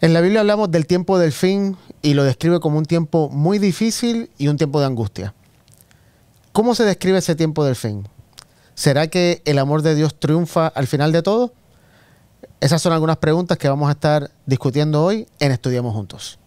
En la Biblia hablamos del tiempo del fin y lo describe como un tiempo muy difícil y un tiempo de angustia. ¿Cómo se describe ese tiempo del fin? ¿Será que el amor de Dios triunfa al final de todo? Esas son algunas preguntas que vamos a estar discutiendo hoy en Estudiamos Juntos.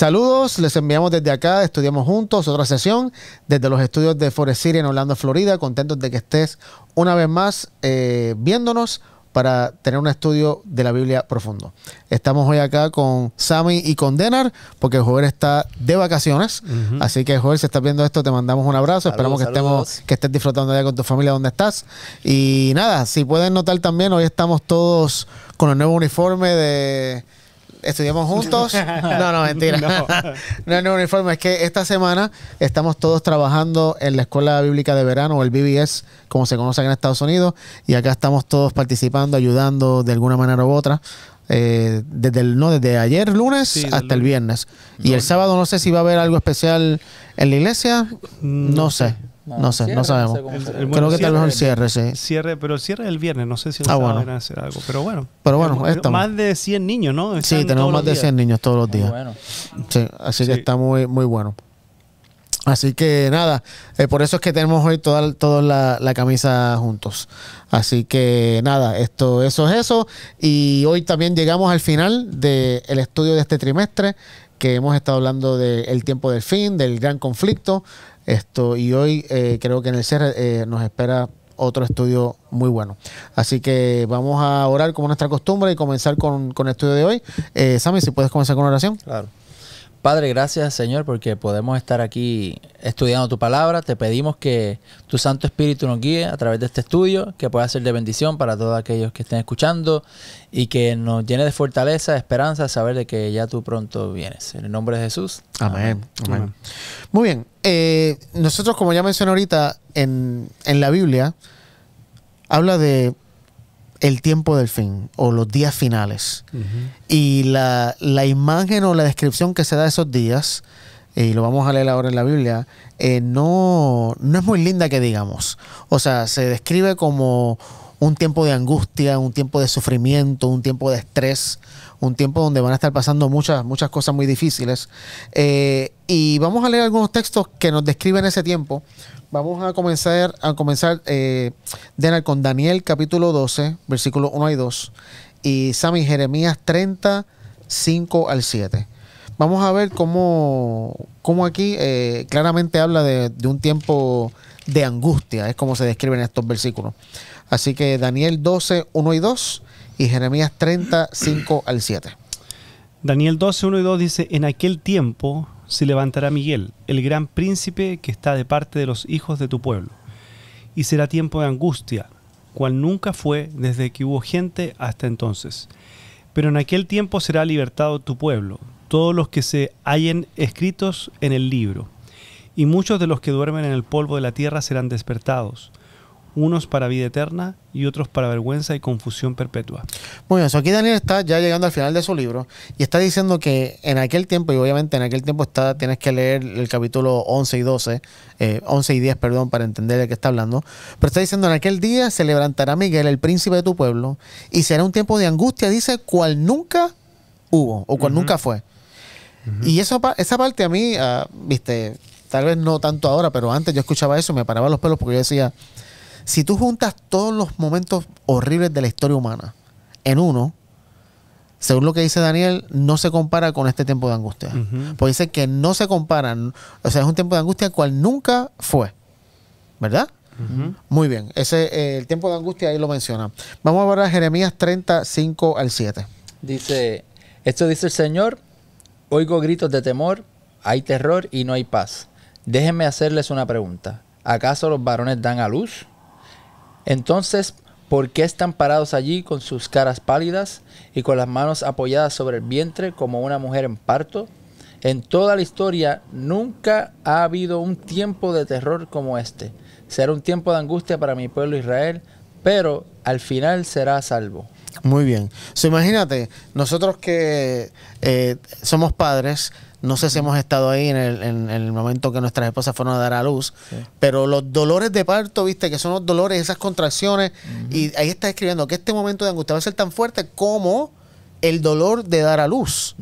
Saludos, les enviamos desde acá, estudiamos juntos, otra sesión desde los estudios de Forest City en Orlando, Florida. Contentos de que estés una vez más eh, viéndonos para tener un estudio de la Biblia profundo. Estamos hoy acá con Sammy y con Denar, porque Jover está de vacaciones. Así que Joel, si estás viendo esto, te mandamos un abrazo. Esperamos que estemos, que estés disfrutando allá con tu familia donde estás. Y nada, si pueden notar también, hoy estamos todos con el nuevo uniforme de estudiamos juntos. No, no, mentira. No. no es uniforme. Es que esta semana estamos todos trabajando en la Escuela Bíblica de Verano, o el BBS, como se conoce acá en Estados Unidos. Y acá estamos todos participando, ayudando de alguna manera u otra. Eh, desde el, no desde ayer lunes hasta el viernes y el sábado no sé si va a haber algo especial en la iglesia mm, no sé no, sé, no sabemos. Creo que tal vez el cierre, sí. Cierre, pero el cierre el viernes, no sé si ah, van a hacer algo. Pero bueno. Pero bueno, estamos. Más de 100 niños, ¿no? sí, tenemos más de 100 niños todos los días. bueno. Sí, así que está muy, muy bueno. Así que nada, eh, por eso es que tenemos hoy toda, la, camisa juntos. Así que nada, esto, eso es eso. Y hoy también llegamos al final del estudio de este trimestre, que hemos estado hablando del tiempo del fin, del gran conflicto, esto, y hoy eh, creo que en el cierre eh, nos espera otro estudio muy bueno. Así que vamos a orar como nuestra costumbre y comenzar con, con el estudio de hoy. Eh, Sammy, si puedes comenzar con oración. Claro. Padre, gracias Señor porque podemos estar aquí estudiando tu palabra. Te pedimos que tu Santo Espíritu nos guíe a través de este estudio, que pueda ser de bendición para todos aquellos que estén escuchando y que nos llene de fortaleza, de esperanza, saber de que ya tú pronto vienes. En el nombre de Jesús. Amén. Amén. Muy bien. Eh, nosotros, como ya mencioné ahorita, en la Biblia habla de el tiempo del fin o los días finales. Y la, la, imagen o la descripción que se da de esos días, y lo vamos a leer ahora en la Biblia, eh, no, no es muy linda que digamos. O sea, se describe como un tiempo de angustia, un tiempo de sufrimiento, un tiempo de estrés, un tiempo donde van a estar pasando muchas, muchas cosas muy difíciles. Eh, y vamos a leer algunos textos que nos describen ese tiempo, Vamos a comenzar, a comenzar eh, con Daniel capítulo 12, versículo 1 y 2, y Sammy Jeremías 30, 5 al 7. Vamos a ver cómo, cómo aquí eh, claramente habla de, de, un tiempo de angustia, es como se describen estos versículos. Así que Daniel 12, 1 y 2 y Jeremías 30, 5 al 7. Daniel 12, 1 y 2 dice, en aquel tiempo se levantará Miguel, el gran príncipe que está de parte de los hijos de tu pueblo. Y será tiempo de angustia, cual nunca fue desde que hubo gente hasta entonces. Pero en aquel tiempo será libertado tu pueblo, todos los que se hallen escritos en el libro. Y muchos de los que duermen en el polvo de la tierra serán despertados unos para vida eterna y otros para vergüenza y confusión perpetua. Muy bien, aquí Daniel está ya llegando al final de su libro y está diciendo que en aquel tiempo, y obviamente en aquel tiempo está, tienes que leer el capítulo 11 y 12, 11 eh, y 10, perdón, para entender de qué está hablando, pero está diciendo, en aquel día se levantará Miguel, el príncipe de tu pueblo, y será un tiempo de angustia, dice, cual nunca hubo o cual nunca fue. Y eso, esa parte a mí, ah, viste, tal vez no tanto ahora, pero antes yo escuchaba eso, me paraba los pelos porque yo decía, si tú juntas todos los momentos horribles de la historia humana en uno, según lo que dice Daniel, no se compara con este tiempo de angustia. Pues Porque dice que no se comparan. O sea, es un tiempo de angustia cual nunca fue. ¿Verdad? Muy bien. Ese, eh, el tiempo de angustia ahí lo menciona. Vamos a ver a Jeremías 35 al 7. Dice, esto dice el Señor, oigo gritos de temor, hay terror y no hay paz. Déjenme hacerles una pregunta. ¿Acaso los varones dan a luz? Entonces, ¿por qué están parados allí con sus caras pálidas y con las manos apoyadas sobre el vientre como una mujer en parto? En toda la historia nunca ha habido un tiempo de terror como este. Será un tiempo de angustia para mi pueblo Israel, pero al final será salvo. Muy bien. imagínate, nosotros que eh, somos padres, no sé si hemos estado ahí en el, momento que nuestras esposas fueron a dar a luz, pero los dolores de parto, viste, que son los dolores, esas contracciones, y ahí está escribiendo que este momento de angustia va a ser tan fuerte como el dolor de dar a luz.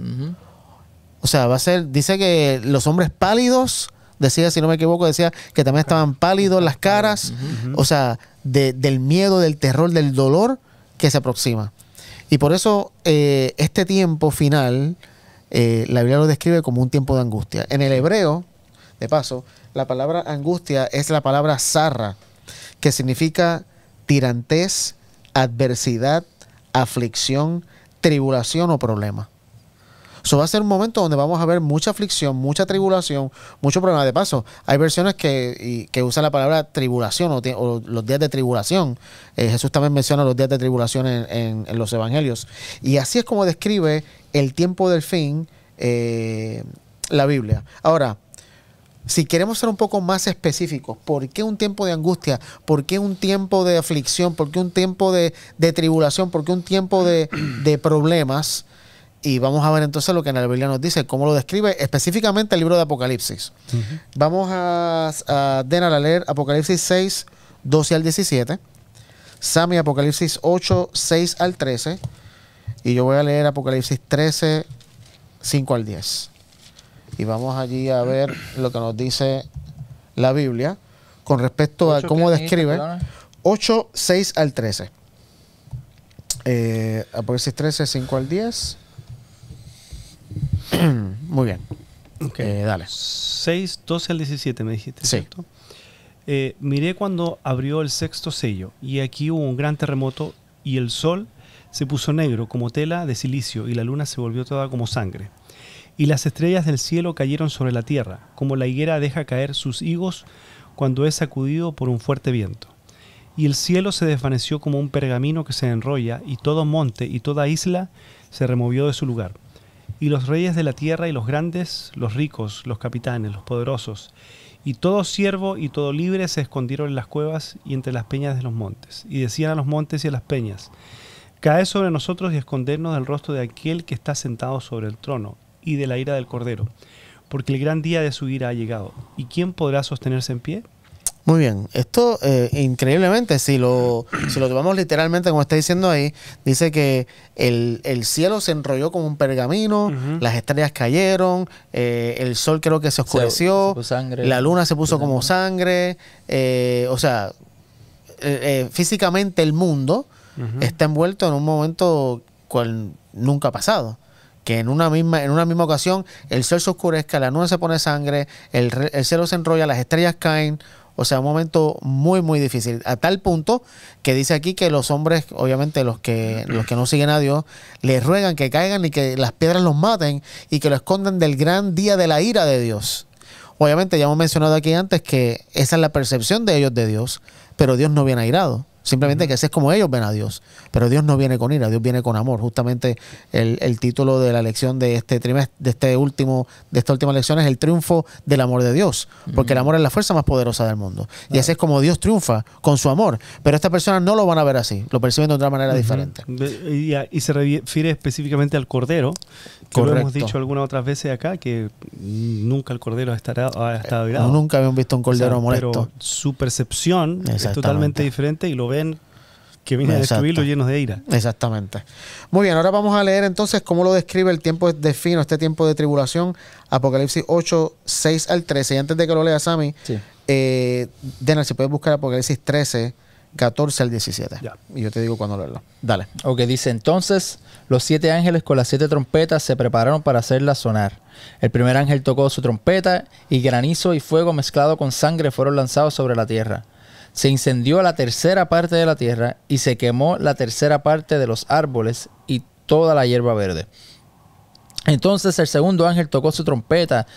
O sea, va a ser, dice que los hombres pálidos, decía, si no me equivoco, decía que también estaban pálidos las caras, o sea, del miedo, del terror, del dolor que se aproxima. Y por eso eh, este tiempo final eh, la Biblia lo describe como un tiempo de angustia. En el hebreo, de paso, la palabra angustia es la palabra zarra, que significa tirantez, adversidad, aflicción, tribulación o problema. Eso va a ser un momento donde vamos a ver mucha aflicción, mucha tribulación, mucho problema. De paso, hay versiones que, usan la palabra tribulación o, los días de tribulación. Eh, Jesús también menciona los días de tribulación en, en los evangelios. Y así es como describe el tiempo del fin, eh, la Biblia. Ahora, si queremos ser un poco más específicos, ¿por qué un tiempo de angustia? ¿Por qué un tiempo de aflicción? ¿Por qué un tiempo de, tribulación? ¿Por qué un tiempo de, problemas? Y vamos a ver entonces lo que en la Biblia nos dice, cómo lo describe específicamente el libro de Apocalipsis. Vamos a, a, Denar a leer Apocalipsis 6, 12 al 17. Sammy Apocalipsis 8, 6 al 13. Y yo voy a leer Apocalipsis 13, 5 al 10. Y vamos allí a ver lo que nos dice la Biblia con respecto a cómo describe 8, 6 al 13. Eh, Apocalipsis 13, 5 al 10. Muy bien. Okay. Eh, dale. 6, 12 al 17 me dijiste. Sí. Eh, miré cuando abrió el sexto sello y aquí hubo un gran terremoto y el sol se puso negro como tela de silicio y la luna se volvió toda como sangre. Y las estrellas del cielo cayeron sobre la tierra, como la higuera deja caer sus higos cuando es sacudido por un fuerte viento. Y el cielo se desvaneció como un pergamino que se enrolla, y todo monte y toda isla se removió de su lugar. Y los reyes de la tierra y los grandes, los ricos, los capitanes, los poderosos, y todo siervo y todo libre se escondieron en las cuevas y entre las peñas de los montes. Y decían a los montes y a las peñas, Cae sobre nosotros y escondernos del rostro de aquel que está sentado sobre el trono y de la ira del Cordero, porque el gran día de su ira ha llegado. ¿Y quién podrá sostenerse en pie? Muy bien, esto eh, increíblemente, si lo, si tomamos literalmente como está diciendo ahí, dice que el, cielo se enrolló como un pergamino, las estrellas cayeron, eh, el sol creo que se oscureció, la luna se puso como sangre, eh, o sea, físicamente el mundo está envuelto en un momento cual nunca ha pasado que en una misma en una misma ocasión el sol se oscurezca, la nube se pone sangre, el, cielo se enrolla, las estrellas caen. O sea, un momento muy, muy difícil. A tal punto que dice aquí que los hombres, obviamente los que, los que no siguen a Dios, les ruegan que caigan y que las piedras los maten y que lo escondan del gran día de la ira de Dios. Obviamente ya hemos mencionado aquí antes que esa es la percepción de ellos de Dios, pero Dios no viene airado. Simplemente que ese es como ellos ven a Dios. Pero Dios no viene con ira, Dios viene con amor. Justamente el, título de la lección de este trimestre, de este último, de esta última lección es el triunfo del amor de Dios. Porque el amor es la fuerza más poderosa del mundo. Y así es como Dios triunfa con su amor. Pero estas personas no lo van a ver así, lo perciben de otra manera diferente. Y, se refiere específicamente al Cordero, que lo hemos dicho algunas otras veces acá, que nunca el Cordero ha estado virado eh, Nunca habíamos visto un Cordero Pero su percepción es totalmente diferente y lo ve que viene a destruirlo llenos de ira. Exactamente. Muy bien, ahora vamos a leer entonces cómo lo describe el tiempo de fino, este tiempo de tribulación, Apocalipsis 8, 6 al 13. Y antes de que lo lea Sammy, sí. eh, si puedes buscar Apocalipsis 13, 14 al 17. Ya. Y yo te digo cuándo leerlo. Dale. Ok, dice entonces, los siete ángeles con las siete trompetas se prepararon para hacerla sonar. El primer ángel tocó su trompeta y granizo y fuego mezclado con sangre fueron lanzados sobre la tierra. Se incendió la tercera parte de la tierra y se quemó la tercera parte de los árboles y toda la hierba verde. Entonces el segundo ángel tocó su trompeta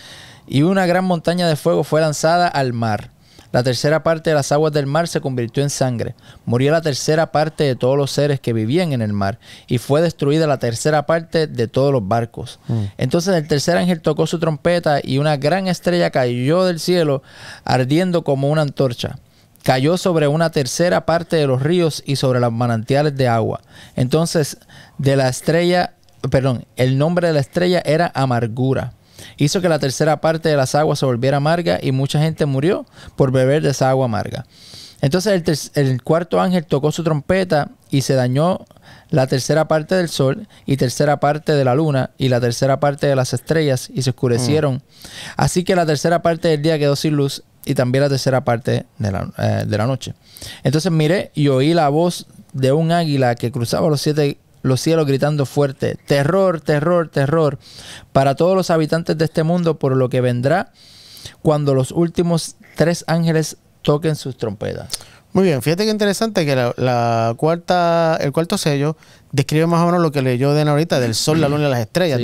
y una gran montaña de fuego fue lanzada al mar. La tercera parte de las aguas del mar se convirtió en sangre. Murió la tercera parte de todos los seres que vivían en el mar y fue destruida la tercera parte de todos los barcos. Mm. Entonces el tercer ángel tocó su trompeta y una gran estrella cayó del cielo ardiendo como una antorcha cayó sobre una tercera parte de los ríos y sobre los manantiales de agua. Entonces, de la estrella, perdón, el nombre de la estrella era amargura. Hizo que la tercera parte de las aguas se volviera amarga y mucha gente murió por beber de esa agua amarga. Entonces el, cuarto ángel tocó su trompeta y se dañó la tercera parte del sol y tercera parte de la luna y la tercera parte de las estrellas y se oscurecieron. Mm. Así que la tercera parte del día quedó sin luz y también la tercera parte eh, de la, noche. Entonces miré y oí la voz de un águila que cruzaba los, siete, los cielos gritando fuerte, terror, terror, terror, para todos los habitantes de este mundo por lo que vendrá cuando los últimos tres ángeles toquen sus trompetas. Muy bien, fíjate que interesante que la, cuarta, el cuarto sello describe más o menos lo que leyó de ahorita del sol, la luna y las estrellas.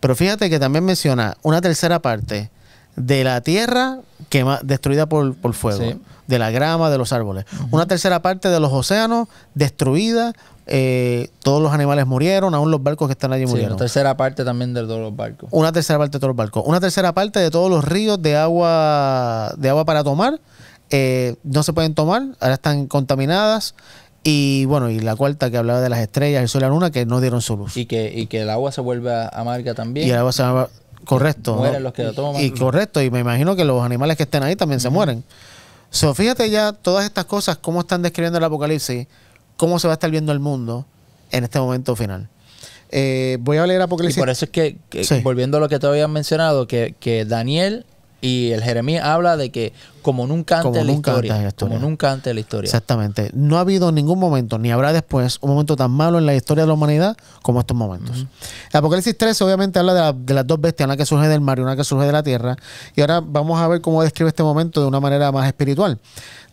Pero fíjate que también menciona una tercera parte de la tierra quema, destruida por, por fuego, de la grama, de los árboles. Una tercera parte de los océanos destruida. Eh, todos los animales murieron, aún los barcos que están allí murieron. Sí, una tercera parte también de todos los barcos. Una tercera parte de todos los barcos. Una tercera parte de todos los ríos de agua, de agua para tomar. Eh, no se pueden tomar, ahora están contaminadas. Y bueno, y la cuarta que hablaba de las estrellas, el sol y la luna, que no dieron su luz. Y que, y que el agua se vuelve amarga también. Y el agua se, Correcto. Y correcto, y me imagino que los animales que estén ahí también se mueren. So, fíjate ya todas estas cosas, cómo están describiendo el apocalipsis, cómo se va a estar viendo el mundo en este momento final. Eh, voy a leer Apocalipsis. Y por eso es que, volviendo a lo que te había mencionado, que, que Daniel y el Jeremías habla de que como nunca antes de la historia. Como nunca antes la historia. Exactamente. No ha habido ningún momento, ni habrá después, un momento tan malo en la historia de la humanidad como estos momentos. Apocalipsis 13 obviamente habla de, las dos bestias, una que surge del mar y una que surge de la tierra. Y ahora vamos a ver cómo describe este momento de una manera más espiritual.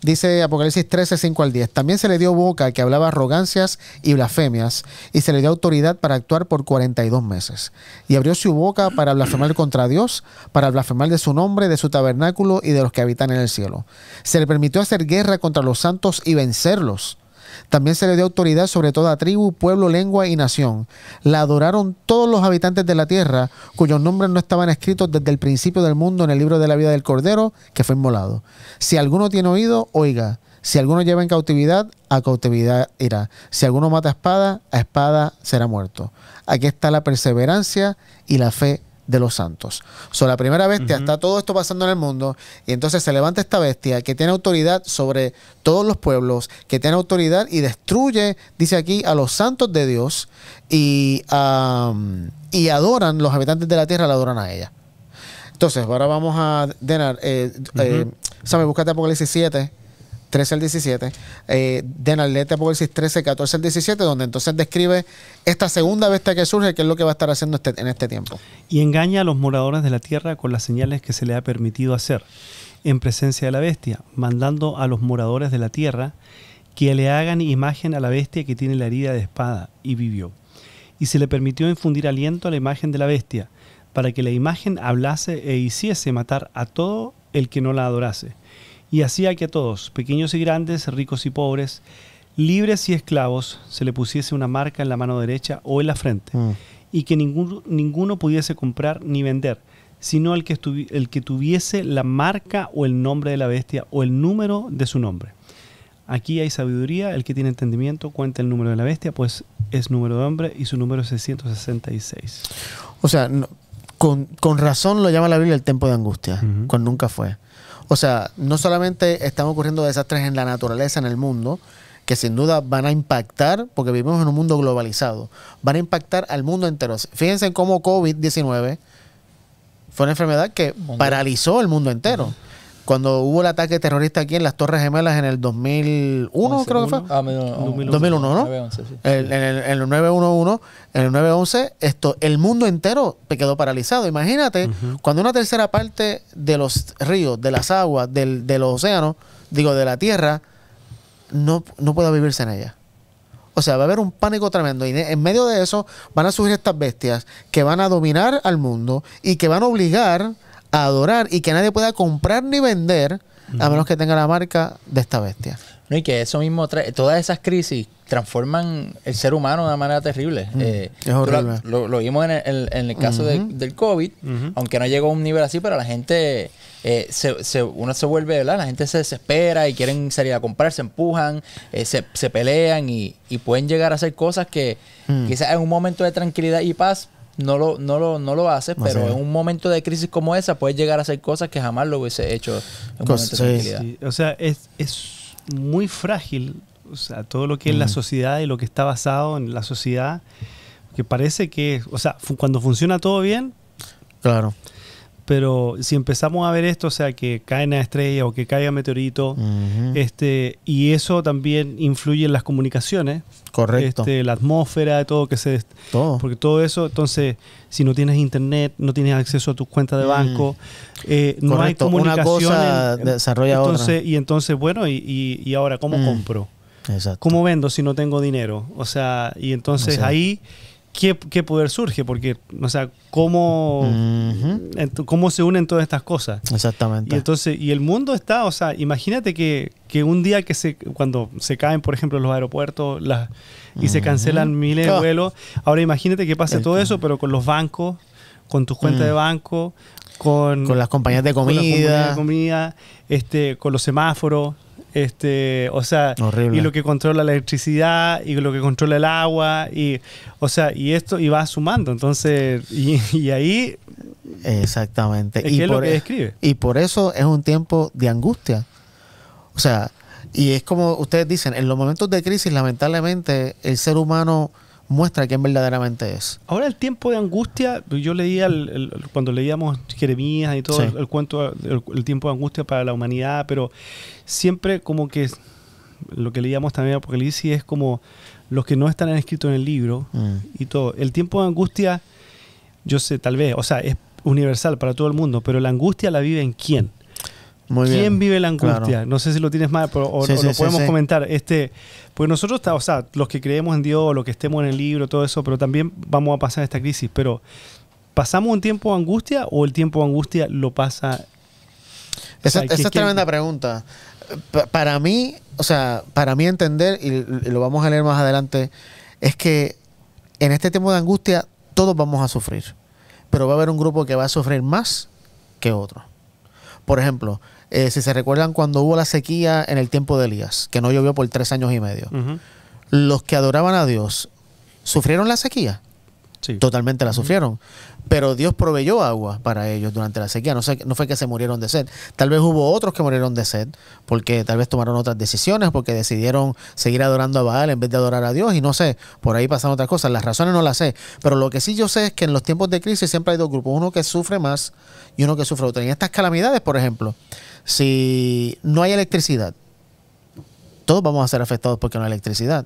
Dice Apocalipsis 13, 5 al 10. También se le dio boca que hablaba arrogancias y blasfemias, y se le dio autoridad para actuar por 42 meses. Y abrió su boca para blasfemar contra Dios, para blasfemar de su nombre, de su tabernáculo y de los que habitan en el cielo. Se le permitió hacer guerra contra los santos y vencerlos. También se le dio autoridad sobre toda tribu, pueblo, lengua y nación. La adoraron todos los habitantes de la tierra, cuyos nombres no estaban escritos desde el principio del mundo en el libro de la vida del Cordero, que fue inmolado. Si alguno tiene oído, oiga. Si alguno lleva en cautividad, a cautividad irá. Si alguno mata a espada, a espada será muerto. Aquí está la perseverancia y la fe de los santos. So, la primera bestia está todo esto pasando en el mundo y entonces se levanta esta bestia que tiene autoridad sobre todos los pueblos, que tiene autoridad y destruye, dice aquí, a los santos de Dios y, y adoran, los habitantes de la tierra la adoran a ella. Entonces, ahora vamos a Denar, eh, eh búscate Apocalipsis 7 13 al 17, eh, de Analeta Apocalipsis 13, 14 al 17, donde entonces describe esta segunda bestia que surge, que es lo que va a estar haciendo este, en este tiempo. Y engaña a los moradores de la tierra con las señales que se le ha permitido hacer en presencia de la bestia, mandando a los moradores de la tierra que le hagan imagen a la bestia que tiene la herida de espada, y vivió. Y se le permitió infundir aliento a la imagen de la bestia, para que la imagen hablase e hiciese matar a todo el que no la adorase y hacía que a todos, pequeños y grandes, ricos y pobres, libres y esclavos, se le pusiese una marca en la mano derecha o en la frente, mm. y que ninguno, ninguno pudiese comprar ni vender, sino el que, el que tuviese la marca o el nombre de la bestia o el número de su nombre. Aquí hay sabiduría, el que tiene entendimiento cuenta el número de la bestia, pues es número de hombre y su número es 666. O sea, con, razón lo llama la Biblia el tiempo de angustia, cuando nunca fue. O sea, no solamente están ocurriendo desastres en la naturaleza, en el mundo, que sin duda van a impactar, porque vivimos en un mundo globalizado, van a impactar al mundo entero. Fíjense cómo COVID-19 fue una enfermedad que paralizó el mundo entero cuando hubo el ataque terrorista aquí en las Torres Gemelas en el 2001, creo que fue. Ah, 2001, ¿no? en, el, 911, en el 911, esto, el mundo entero quedó paralizado. Imagínate, cuando una tercera parte de los ríos, de las aguas, del, de los océanos, digo, de la tierra, no, no pueda vivirse en ella. O sea, va a haber un pánico tremendo. Y en medio de eso van a surgir estas bestias que van a dominar al mundo y que van a obligar adorar y que nadie pueda comprar ni vender a menos que tenga la marca de esta bestia. No, y que eso mismo, todas esas crisis transforman el ser humano de una manera terrible. Eh, es horrible. Lo, vimos en el, caso del COVID, aunque no llegó a un nivel así, pero la gente, eh, se, uno se vuelve, La gente se desespera y quieren salir a comprar, se empujan, eh, se, pelean y, pueden llegar a hacer cosas que quizás en un momento de tranquilidad y paz no lo, no lo, haces, pero en un momento de crisis como esa puedes llegar a hacer cosas que jamás lo hubiese hecho en un momento de O sea, es, muy frágil o sea, todo lo que es la mm. sociedad y lo que está basado en la sociedad, que parece que, o sea, cuando funciona todo bien, claro pero si empezamos a ver esto, o sea, que caen una estrella o que caiga meteorito, este, y eso también influye en las comunicaciones. Correcto. Este, la atmósfera, todo que se... Todo. Porque todo eso, entonces, si no tienes internet, no tienes acceso a tus cuentas de mm. banco, eh, no hay comunicación. Una entonces, Y entonces, bueno, y, ahora, ¿cómo mm. compro? Exacto. ¿Cómo vendo si no tengo dinero? O sea, y entonces ahí qué, poder surge, porque, o sea, cómo, cómo se unen todas estas cosas. Exactamente. Y entonces, y el mundo está, o sea, imagínate que, un día que se, cuando se caen, por ejemplo, los aeropuertos y se cancelan miles de ah. vuelos, ahora imagínate que pase todo eso, pero con los bancos, con tus cuentas de mm. banco, con, las compañías de comida, comida, este, con los semáforos. Este, o sea, y lo que controla la electricidad y lo que controla el agua y o sea, y esto y va sumando, entonces y, ahí exactamente. y por, e- Y por eso es un tiempo de angustia. O sea, y es como ustedes dicen, en los momentos de crisis lamentablemente el ser humano muestra quién verdaderamente es. Ahora el tiempo de angustia, yo leía cuando leíamos Jeremías y todo el, cuento, el, tiempo de angustia para la humanidad, pero siempre como que lo que leíamos también en Apocalipsis es como los que no están escritos en el libro mm. y todo. El tiempo de angustia, yo sé, tal vez, o sea, es universal para todo el mundo, pero la angustia la vive en quién. ¿Quién vive la angustia? No sé si lo tienes mal, pero o, lo podemos comentar. Este, pues nosotros, o sea, los que creemos en Dios, los que estemos en el libro, todo eso, pero también vamos a pasar esta crisis. Pero, ¿pasamos un tiempo de angustia o el tiempo de angustia lo pasa? Esa, es tremenda pregunta. para mí, o sea, para mí entender, y lo vamos a leer más adelante, es que en este tiempo de angustia todos vamos a sufrir, pero va a haber un grupo que va a sufrir más que otro. Por ejemplo, eh, si se recuerdan cuando hubo la sequía en el tiempo de Elías, que no llovió por tres años y medio, los que adoraban a Dios, ¿sufrieron la sequía? Totalmente la sufrieron. Pero Dios proveyó agua para ellos durante la sequía. No, sé, no fue que se murieron de sed. Tal vez hubo otros que murieron de sed porque tal vez tomaron otras decisiones, porque decidieron seguir adorando a Baal en vez de adorar a Dios. Y no sé, por ahí pasan otras cosas. Las razones no las sé. Pero lo que sí yo sé es que en los tiempos de crisis siempre hay dos grupos. Uno que sufre más y uno que sufre otro. en estas calamidades, por ejemplo, si no hay electricidad, todos vamos a ser afectados porque no hay electricidad.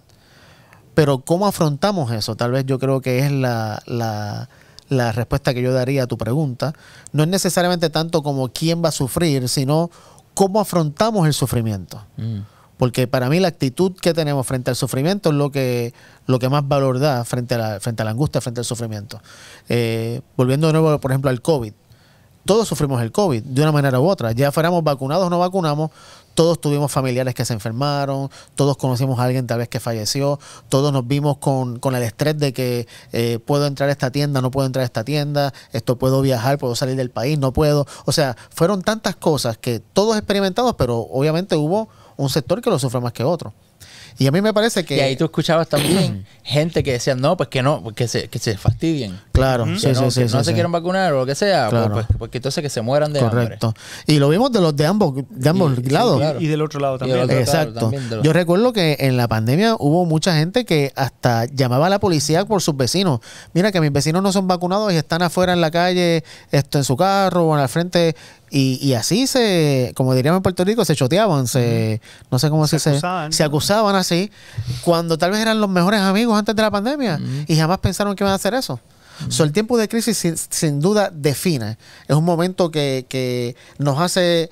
Pero ¿cómo afrontamos eso? Tal vez yo creo que es la, la, respuesta que yo daría a tu pregunta. No es necesariamente tanto como quién va a sufrir, sino cómo afrontamos el sufrimiento. Mm. Porque para mí la actitud que tenemos frente al sufrimiento es lo que, lo que más valor da frente a, la, frente a la angustia, frente al sufrimiento. Eh, volviendo de nuevo, por ejemplo, al COVID. Todos sufrimos el COVID de una manera u otra. Ya fuéramos vacunados o no vacunamos, todos tuvimos familiares que se enfermaron, todos conocimos a alguien tal vez que falleció, todos nos vimos con, con el estrés de que eh, puedo entrar a esta tienda, no puedo entrar a esta tienda, esto puedo viajar, puedo salir del país, no puedo. O sea, fueron tantas cosas que todos experimentamos, pero obviamente hubo un sector que lo sufre más que otro. Y a mí me parece que. Y ahí tú escuchabas también gente que decía, no, pues que no, pues que se, que se fastidien. Claro, sí, sí, sí, sí, no se quieren vacunar o lo que sea, pues, pues, porque entonces que se mueran de Correcto. Y lo vimos de los de ambos, de ambos lados. Y, del otro lado también. Exacto. Yo recuerdo que en la pandemia hubo mucha gente que hasta llamaba a la policía por sus vecinos. Mira que mis vecinos no son vacunados y están afuera en la calle, esto en su carro o en la frente y, así se, como diríamos en Puerto Rico, se choteaban, se, no sé cómo se, se, acusaban. así, cuando tal vez eran los mejores amigos antes de la pandemia y jamás pensaron que iban a hacer eso. el tiempo de crisis sin, duda define. Es un momento que, que nos hace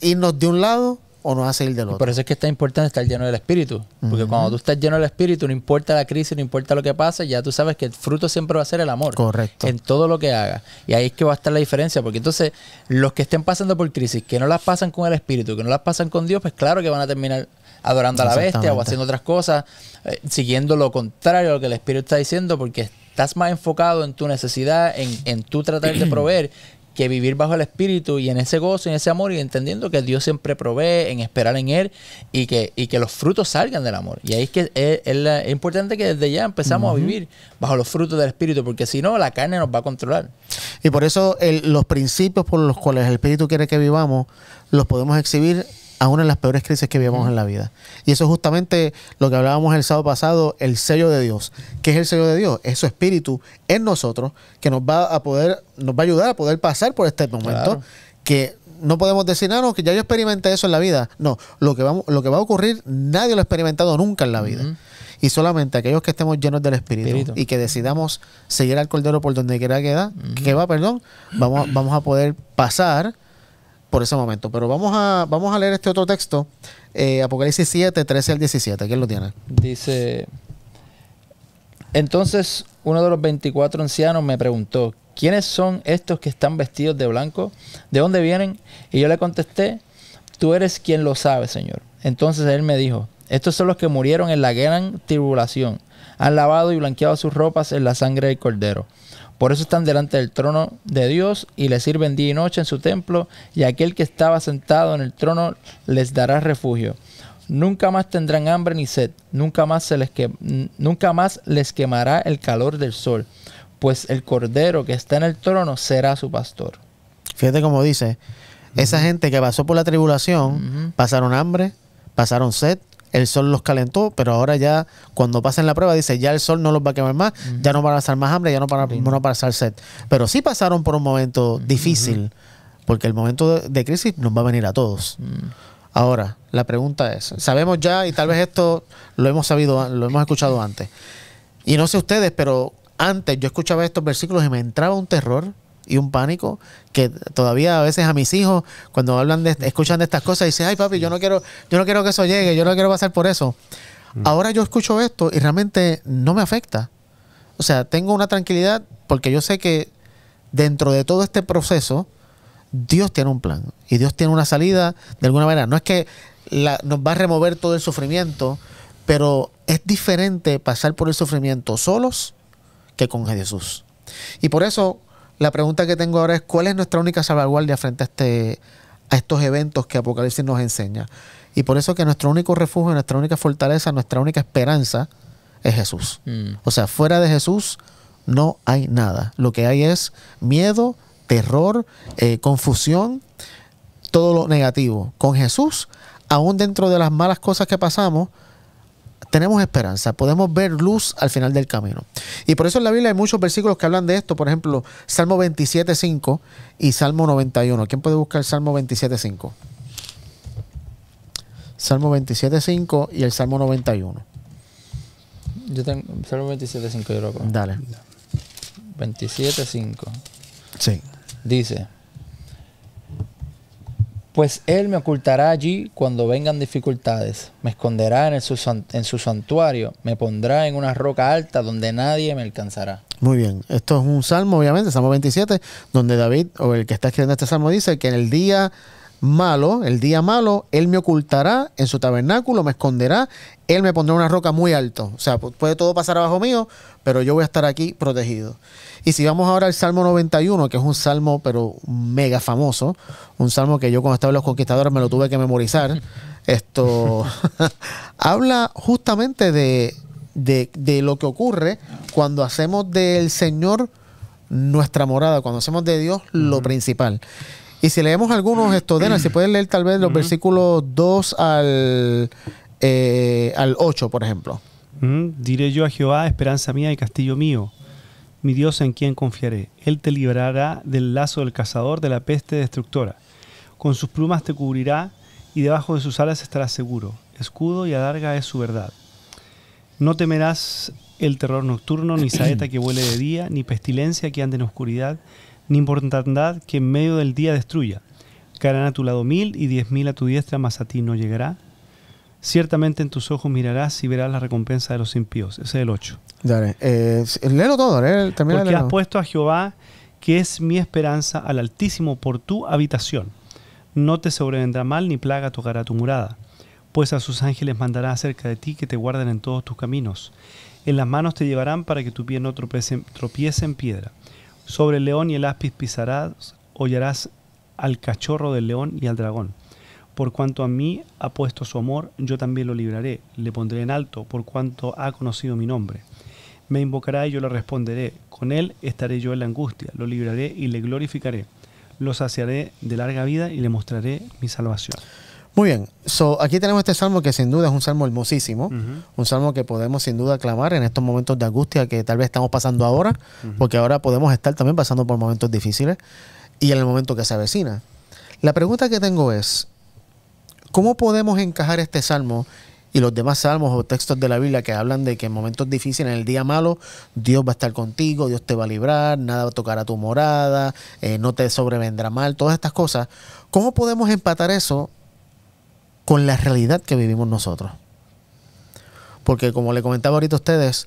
irnos de un lado o no hace del otro. por eso es que está importante estar lleno del Espíritu. Porque cuando tú estás lleno del Espíritu, no importa la crisis, no importa lo que pase, ya tú sabes que el fruto siempre va a ser el amor. Correcto. En todo lo que hagas. Y ahí es que va a estar la diferencia. Porque entonces, los que estén pasando por crisis, que no las pasan con el Espíritu, que no las pasan con Dios, pues claro que van a terminar adorando a la bestia o haciendo otras cosas, eh, siguiendo lo contrario a lo que el Espíritu está diciendo, porque estás más enfocado en tu necesidad, en, en tratar de proveer, que vivir bajo el Espíritu y en ese gozo, en ese amor y entendiendo que Dios siempre provee, en esperar en Él y que, y que los frutos salgan del amor. Y ahí es que es, importante que desde ya empezamos a vivir bajo los frutos del Espíritu, porque si no, la carne nos va a controlar. Y por eso los principios por los cuales el Espíritu quiere que vivamos, los podemos exhibir a una de las peores crisis que vivimos en la vida. Y eso es justamente lo que hablábamos el sábado pasado, el sello de Dios. ¿Qué es el sello de Dios? Es su espíritu en nosotros que nos va a poder, nos va a ayudar a poder pasar por este momento que no podemos decir, ah, no, que ya yo experimenté eso en la vida. No, lo que, vamos, lo que va a ocurrir, nadie lo ha experimentado nunca en la vida. Y solamente aquellos que estemos llenos del espíritu, y que decidamos seguir al Cordero por donde quiera que, que va, perdón, vamos, vamos a poder pasar por ese momento. Pero vamos a, vamos a leer este otro texto, eh, Apocalipsis 7, 13 al 17. ¿Quién lo tiene? Dice, entonces uno de los 24 ancianos me preguntó, ¿quiénes son estos que están vestidos de blanco? ¿De dónde vienen? Y yo le contesté, tú eres quien lo sabe, Señor. Entonces él me dijo, estos son los que murieron en la gran tribulación. Han lavado y blanqueado sus ropas en la sangre del cordero. Por eso están delante del trono de Dios y le sirven día y noche en su templo, y aquel que estaba sentado en el trono les dará refugio. Nunca más tendrán hambre ni sed, nunca más, se les nunca más les quemará el calor del sol, pues el cordero que está en el trono será su pastor. Fíjate cómo dice, esa gente que pasó por la tribulación, pasaron hambre, pasaron sed, el sol los calentó, pero ahora ya cuando pasan la prueba dice, ya el sol no los va a quemar más, ya no van a pasar más hambre, ya no van a, pasar sed. Pero sí pasaron por un momento difícil, porque el momento de, crisis nos va a venir a todos. Ahora, la pregunta es, sabemos ya, y tal vez esto lo hemos sabido, lo hemos escuchado antes, y no sé ustedes, pero antes yo escuchaba estos versículos y me entraba un terror y un pánico que todavía a veces a mis hijos cuando hablan de escuchan de estas cosas dicen, "Ay, papi, yo no quiero yo no quiero que eso llegue, yo no quiero pasar por eso." Mm. Ahora yo escucho esto y realmente no me afecta. O sea, tengo una tranquilidad porque yo sé que dentro de todo este proceso Dios tiene un plan y Dios tiene una salida de alguna manera. No es que nos va a remover todo el sufrimiento, pero es diferente pasar por el sufrimiento solos que con Jesús. Y por eso la pregunta que tengo ahora es, ¿cuál es nuestra única salvaguardia frente a, este, a estos eventos que Apocalipsis nos enseña? Y por eso que nuestro único refugio, nuestra única fortaleza, nuestra única esperanza es Jesús. Mm. O sea, fuera de Jesús no hay nada. Lo que hay es miedo, terror, eh, confusión, todo lo negativo. Con Jesús, aún dentro de las malas cosas que pasamos, tenemos esperanza, podemos ver luz al final del camino. Y por eso en la Biblia hay muchos versículos que hablan de esto, por ejemplo, Salmo 27.5 y Salmo 91. ¿Quién puede buscar el Salmo 27.5? Salmo 27.5 y el Salmo 91. Yo tengo Salmo 27.5, yo lo Dale. 27.5. Sí. Dice, pues él me ocultará allí cuando vengan dificultades, me esconderá en, su, su santuario, me pondrá en una roca alta donde nadie me alcanzará. Muy bien, esto es un salmo, obviamente, Salmo 27, donde David, o el que está escribiendo este salmo, dice que en el día malo, el día malo, él me ocultará en su tabernáculo, me esconderá, él me pondrá una roca muy alto. O sea, puede todo pasar abajo mío, pero yo voy a estar aquí protegido. Y si vamos ahora al Salmo 91, que es un salmo, pero mega famoso, un salmo que yo cuando estaba en los conquistadores me lo tuve que memorizar, esto habla justamente de, de, de lo que ocurre cuando hacemos del Señor nuestra morada, cuando hacemos de Dios lo principal. Y si leemos algunos estos, si pueden leer tal vez los versículos 2 al, eh, al 8, por ejemplo. diré yo a Jehová, esperanza mía y castillo mío, mi Dios en quien confiaré. Él te librará del lazo del cazador, de la peste destructora. Con sus plumas te cubrirá y debajo de sus alas estarás seguro. Escudo y adarga es su verdad. No temerás el terror nocturno, ni saeta que huele de día, ni pestilencia que ande en oscuridad, ni importa que en medio del día destruya. Caerán a tu lado mil y diez mil a tu diestra, mas a ti no llegará. Ciertamente en tus ojos mirarás y verás la recompensa de los impíos. Ese es el 8. Dale. Eh, léelo todo. Léelo, también Porque has puesto a Jehová, que es mi esperanza, al Altísimo por tu habitación. No te sobrevendrá mal ni plaga tocará tu murada. Pues a sus ángeles mandará acerca de ti que te guarden en todos tus caminos. En las manos te llevarán para que tu pie no tropiece en piedra. Sobre el león y el áspid pisarás, hollarás al cachorro del león y al dragón. Por cuanto a mí ha puesto su amor, yo también lo libraré, le pondré en alto, por cuanto ha conocido mi nombre. Me invocará y yo le responderé, con él estaré yo en la angustia, lo libraré y le glorificaré, lo saciaré de larga vida y le mostraré mi salvación. Muy bien, so, aquí tenemos este salmo que sin duda es un salmo hermosísimo, un salmo que podemos sin duda clamar en estos momentos de angustia que tal vez estamos pasando ahora, porque ahora podemos estar también pasando por momentos difíciles y en el momento que se avecina. La pregunta que tengo es, ¿cómo podemos encajar este salmo y los demás salmos o textos de la Biblia que hablan de que en momentos difíciles, en el día malo, Dios va a estar contigo, Dios te va a librar, nada tocar a tu morada, eh, no te sobrevendrá mal, todas estas cosas? ¿Cómo podemos empatar eso con la realidad que vivimos nosotros. Porque como le comentaba ahorita a ustedes,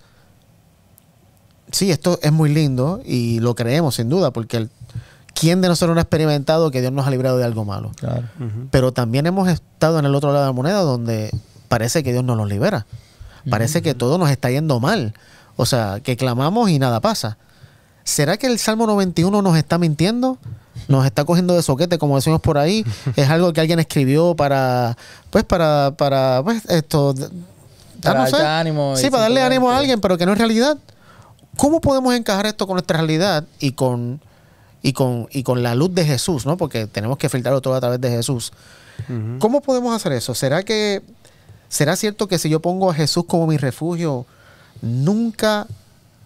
sí, esto es muy lindo y lo creemos sin duda, porque ¿quién de nosotros no ha experimentado que Dios nos ha librado de algo malo? Pero también hemos estado en el otro lado de la moneda donde parece que Dios no nos libera. Parece que todo nos está yendo mal. O sea, que clamamos y nada pasa. ¿Será que el Salmo 91 nos está mintiendo? nos está cogiendo de soquete, como decimos por ahí. Es algo que alguien escribió para, pues, para, para, pues, esto. darle ánimo. Sí, para darle ánimo a alguien, pero que no es realidad. ¿Cómo podemos encajar esto con nuestra realidad y con, y con, y con la luz de Jesús, ¿no? Porque tenemos que filtrarlo todo a través de Jesús. ¿Cómo podemos hacer eso? ¿Será que será cierto que si yo pongo a Jesús como mi refugio, nunca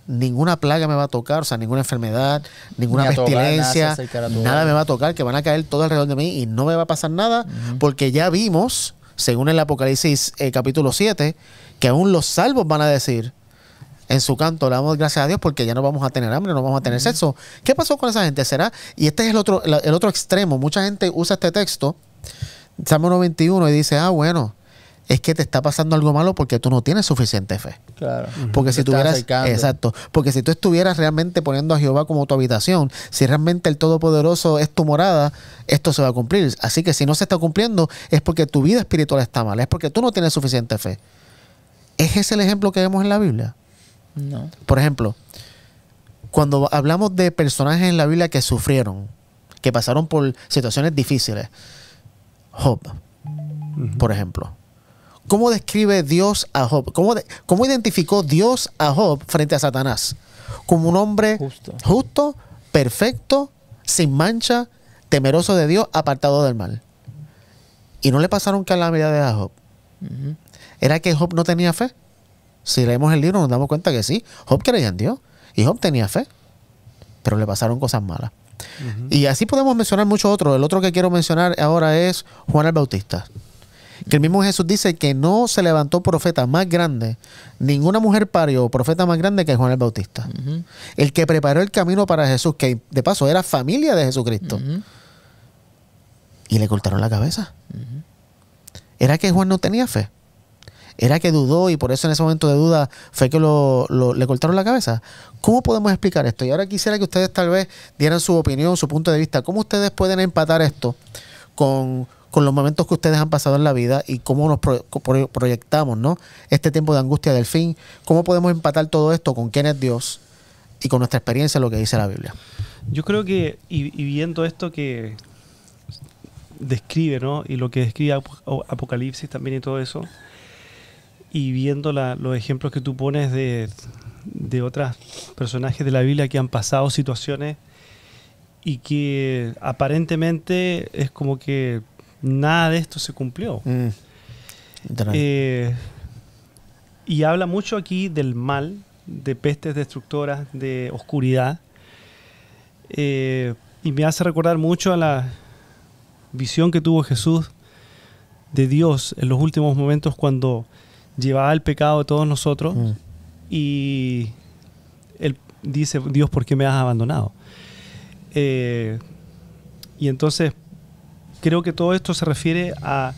ninguna plaga me va a tocar, o sea, ninguna enfermedad, ninguna pestilencia, nada, me va a tocar, que van a caer todo alrededor de mí y no me va a pasar nada, porque ya vimos, según el Apocalipsis eh, capítulo 7, que aún los salvos van a decir en su canto, le damos gracias a Dios porque ya no vamos a tener hambre, no vamos a tener sexo. ¿Qué pasó con esa gente? ¿Será? Y este es el otro, el otro extremo, mucha gente usa este texto, Salmo 91, y dice, ah, bueno, es que te está pasando algo malo porque tú no tienes suficiente fe. Claro. Porque si tuvieras. Exacto. Porque si tú estuvieras realmente poniendo a Jehová como tu habitación, si realmente el Todopoderoso es tu morada, esto se va a cumplir. Así que si no se está cumpliendo, es porque tu vida espiritual está mal, es porque tú no tienes suficiente fe. ¿Es ese el ejemplo que vemos en la Biblia? No. Por ejemplo, cuando hablamos de personajes en la Biblia que sufrieron, que pasaron por situaciones difíciles, Job, por ejemplo ¿Cómo describe Dios a Job? ¿Cómo, identificó Dios a Job frente a Satanás? Como un hombre justo. perfecto, sin mancha, temeroso de Dios, apartado del mal. Y no le pasaron calamidades a Job. ¿Era que Job no tenía fe? Si leemos el libro nos damos cuenta que sí, Job creía en Dios y Job tenía fe, pero le pasaron cosas malas. Y así podemos mencionar muchos otros. El otro que quiero mencionar ahora es Juan el Bautista. Que el mismo Jesús dice que no se levantó profeta más grande, ninguna mujer parió profeta más grande que Juan el Bautista. El que preparó el camino para Jesús, que de paso era familia de Jesucristo. Y le cortaron la cabeza. Era que Juan no tenía fe. Era que dudó y por eso en ese momento de duda fue que le cortaron la cabeza. ¿Cómo podemos explicar esto? Y ahora quisiera que ustedes tal vez dieran su opinión, su punto de vista. ¿Cómo ustedes pueden empatar esto con con los momentos que ustedes han pasado en la vida y cómo nos proyectamos, ¿no? Este tiempo de angustia del fin, ¿cómo podemos empatar todo esto con quién es Dios y con nuestra experiencia, lo que dice la Biblia? Yo creo que, y, viendo esto que describe, ¿no? Y lo que describe Apocalipsis también y todo eso, y viendo los ejemplos que tú pones de, de otros personajes de la Biblia que han pasado situaciones y que aparentemente es como que nada de esto se cumplió. Mm. Eh, y habla mucho aquí del mal, de pestes destructoras, de oscuridad. Eh, y me hace recordar mucho a la visión que tuvo Jesús de Dios en los últimos momentos cuando llevaba el pecado de todos nosotros mm. y él dice, Dios, ¿por qué me has abandonado? Eh, y entonces creo que todo esto se refiere a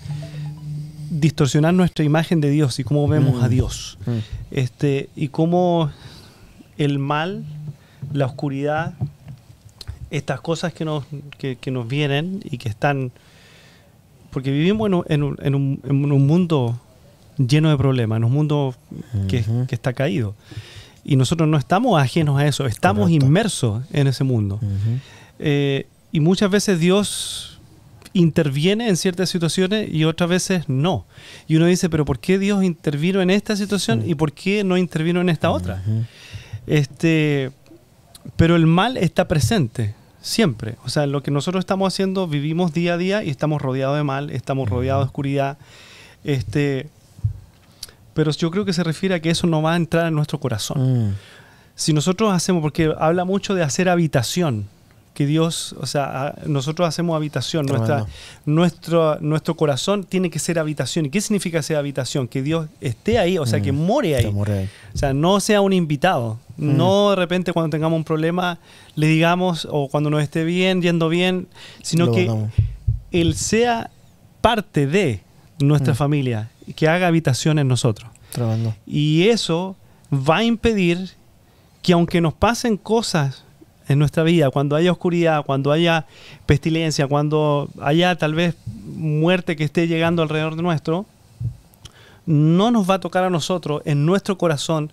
distorsionar nuestra imagen de Dios y cómo vemos a mm. Dios. Mm. Este, y cómo el mal, la oscuridad, estas cosas que nos, que, nos vienen y que están... Porque vivimos en un, mundo lleno de problemas, en un mundo que, está caído. Y nosotros no estamos ajenos a eso, estamos inmersos en ese mundo. Eh, y muchas veces Dios interviene en ciertas situaciones y otras veces no. Y uno dice, pero ¿por qué Dios intervino en esta situación y por qué no intervino en esta otra? Este, pero el mal está presente siempre. O sea, lo que nosotros estamos haciendo, vivimos día a día y estamos rodeados de mal, estamos rodeados de oscuridad. Este, pero yo creo que se refiere a que eso no va a entrar en nuestro corazón. Mm. Si nosotros hacemos, porque habla mucho de hacer habitación que Dios, o sea, nosotros hacemos habitación, nuestro, nuestro corazón tiene que ser habitación. ¿Y qué significa ser habitación? Que Dios esté ahí, o sea, que mm. more ahí. O sea, no sea un invitado. Mm. No de repente cuando tengamos un problema le digamos, o cuando nos esté bien, yendo bien, sino que Él sea parte de nuestra mm. familia, que haga habitación en nosotros. Y eso va a impedir que aunque nos pasen cosas en nuestra vida, cuando haya oscuridad, cuando haya pestilencia, cuando haya tal vez muerte que esté llegando alrededor de nuestro, no nos va a tocar a nosotros, en nuestro corazón,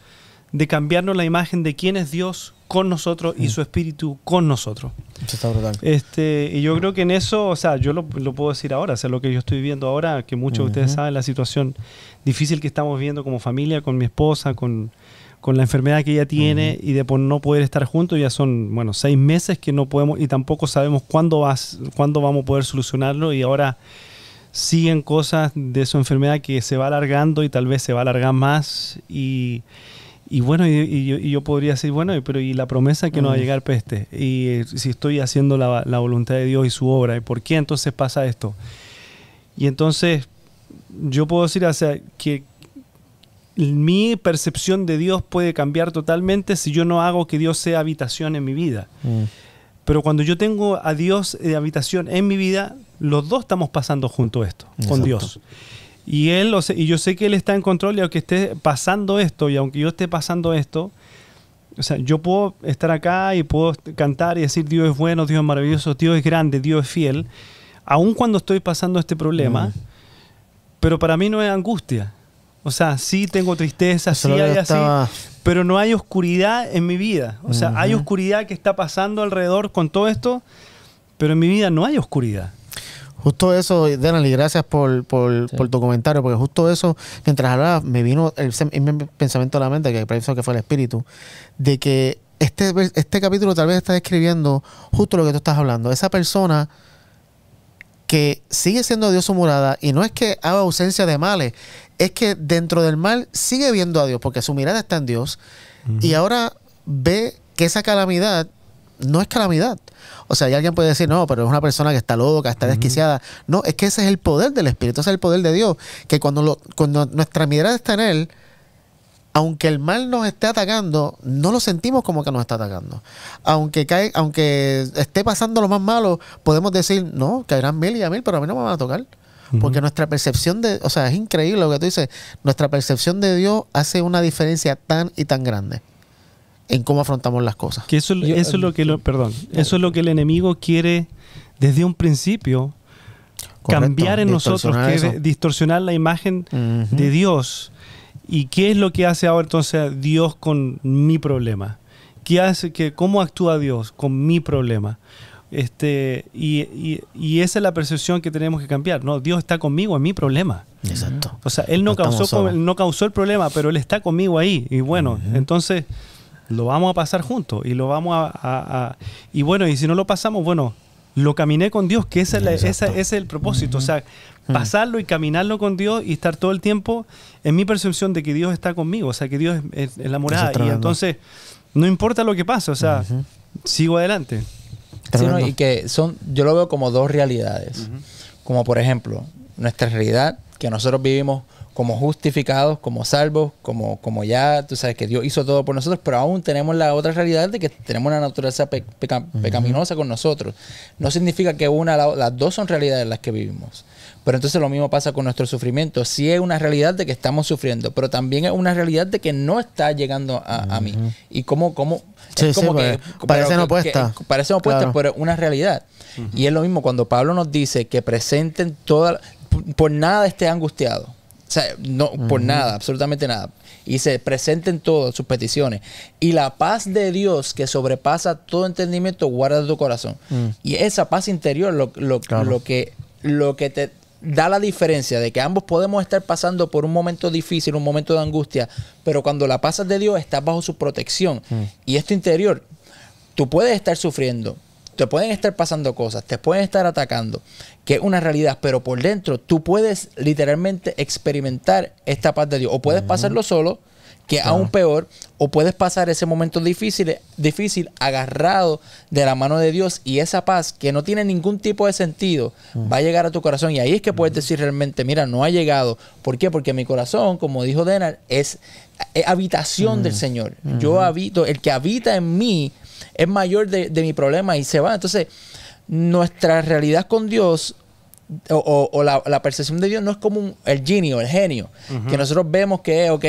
de cambiarnos la imagen de quién es Dios con nosotros y mm. su espíritu con nosotros. está brutal. Este, y yo creo que en eso, o sea, yo lo, puedo decir ahora, o sea, lo que yo estoy viviendo ahora, que muchos de ustedes saben la situación difícil que estamos viviendo como familia, con mi esposa, con, con la enfermedad que ella tiene y de por no poder estar juntos, ya son, bueno, seis meses que no podemos y tampoco sabemos cuándo, vas, cuándo vamos a poder solucionarlo y ahora siguen cosas de su enfermedad que se va alargando y tal vez se va a alargar más y, bueno, y, yo, podría decir, bueno, pero y la promesa que no va a mm. llegar peste y eh, si estoy haciendo la, voluntad de Dios y su obra, ¿y por qué entonces pasa esto? Y entonces yo puedo decir, o sea, que mi percepción de Dios puede cambiar totalmente si yo no hago que Dios sea habitación en mi vida. Mm. Pero cuando yo tengo a Dios de habitación en mi vida, los dos estamos pasando junto esto, con Dios. Y, él, y yo sé que Él está en control y aunque esté pasando esto y aunque yo esté pasando esto, yo puedo estar acá y puedo cantar y decir Dios es bueno, Dios es maravilloso, Dios es grande, Dios es fiel, aun cuando estoy pasando este problema, mm. pero para mí no es angustia. O sea, sí tengo tristeza, sí hay así, pero no hay oscuridad en mi vida. O sea, hay oscuridad que está pasando alrededor con todo esto, pero en mi vida no hay oscuridad. Justo eso, Denali, gracias por, por, tu comentario, porque justo eso, mientras hablabas, me vino el, pensamiento a la mente, que pienso que fue el espíritu, de que este, este capítulo tal vez está describiendo justo lo que tú estás hablando. Esa persona que sigue siendo Dios su morada, y no es que haga ausencia de males, es que dentro del mal sigue viendo a Dios, porque su mirada está en Dios, y ahora ve que esa calamidad no es calamidad. O sea, alguien puede decir, no, pero es una persona que está loca, está desquiciada. No, es que ese es el poder del Espíritu, ese es el poder de Dios, que cuando, lo, cuando nuestra mirada está en Él, aunque el mal nos esté atacando, no lo sentimos como que nos está atacando. Aunque, cae, aunque esté pasando lo más malo, podemos decir, no, caerán mil y a mil, pero a mí no me van a tocar. Porque nuestra percepción de, o sea, es increíble lo que tú dices, nuestra percepción de Dios hace una diferencia tan y tan grande en cómo afrontamos las cosas. Que eso, es lo que perdón, eso es lo que el enemigo quiere desde un principio cambiar en nosotros, quiere distorsionar la imagen de Dios. ¿Y qué es lo que hace ahora entonces Dios con mi problema? ¿Qué hace que cómo actúa Dios con mi problema? Este, y, esa es la percepción que tenemos que cambiar. No, Dios está conmigo en mi problema. Exacto. O sea, Él no, causó, no causó el problema, pero Él está conmigo ahí. Y bueno, entonces lo vamos a pasar juntos y lo vamos a, Y bueno, y si no lo pasamos, bueno, lo caminé con Dios, que ese, la, esa, es el propósito. O sea, pasarlo y caminarlo con Dios y estar todo el tiempo en mi percepción de que Dios está conmigo, o sea, que Dios es, es, la morada. Y entonces, no importa lo que pase, o sea, sigo adelante. Y que son, yo lo veo como dos realidades. Como por ejemplo, nuestra realidad que nosotros vivimos como justificados, como salvos, como, como ya, tú sabes que Dios hizo todo por nosotros, pero aún tenemos la otra realidad de que tenemos una naturaleza pecaminosa con nosotros. No significa que una, las dos son realidades en las que vivimos. Pero entonces lo mismo pasa con nuestro sufrimiento. Sí es una realidad de que estamos sufriendo, pero también es una realidad de que no está llegando a, mí. Y cómo, cómo, es como pues, que, parecen opuestas. pero es una realidad. Y es lo mismo cuando Pablo nos dice que presenten toda, por, nada esté angustiado. O sea, no, por nada, absolutamente nada. Y se presenten todas sus peticiones. Y la paz de Dios que sobrepasa todo entendimiento guarda tu corazón. Mm. Y esa paz interior, lo, que, lo que te da la diferencia de que ambos podemos estar pasando por un momento difícil, un momento de angustia, pero cuando la pasas de Dios estás bajo su protección. Mm. Y esto interior, tú puedes estar sufriendo, te pueden estar pasando cosas, te pueden estar atacando, que es una realidad, pero por dentro tú puedes literalmente experimentar esta paz de Dios. O puedes pasarlo solo, que aún peor, o puedes pasar ese momento difícil, difícil agarrado de la mano de Dios y esa paz que no tiene ningún tipo de sentido va a llegar a tu corazón y ahí es que puedes decir realmente, mira, no ha llegado. ¿Por qué? Porque mi corazón, como dijo Denar, es, habitación del Señor. Yo habito, el que habita en mí es mayor de, de mi problema y se va. Entonces, nuestra realidad con Dios o, la, percepción de Dios no es como el genio, el genio, que nosotros vemos que es, ok,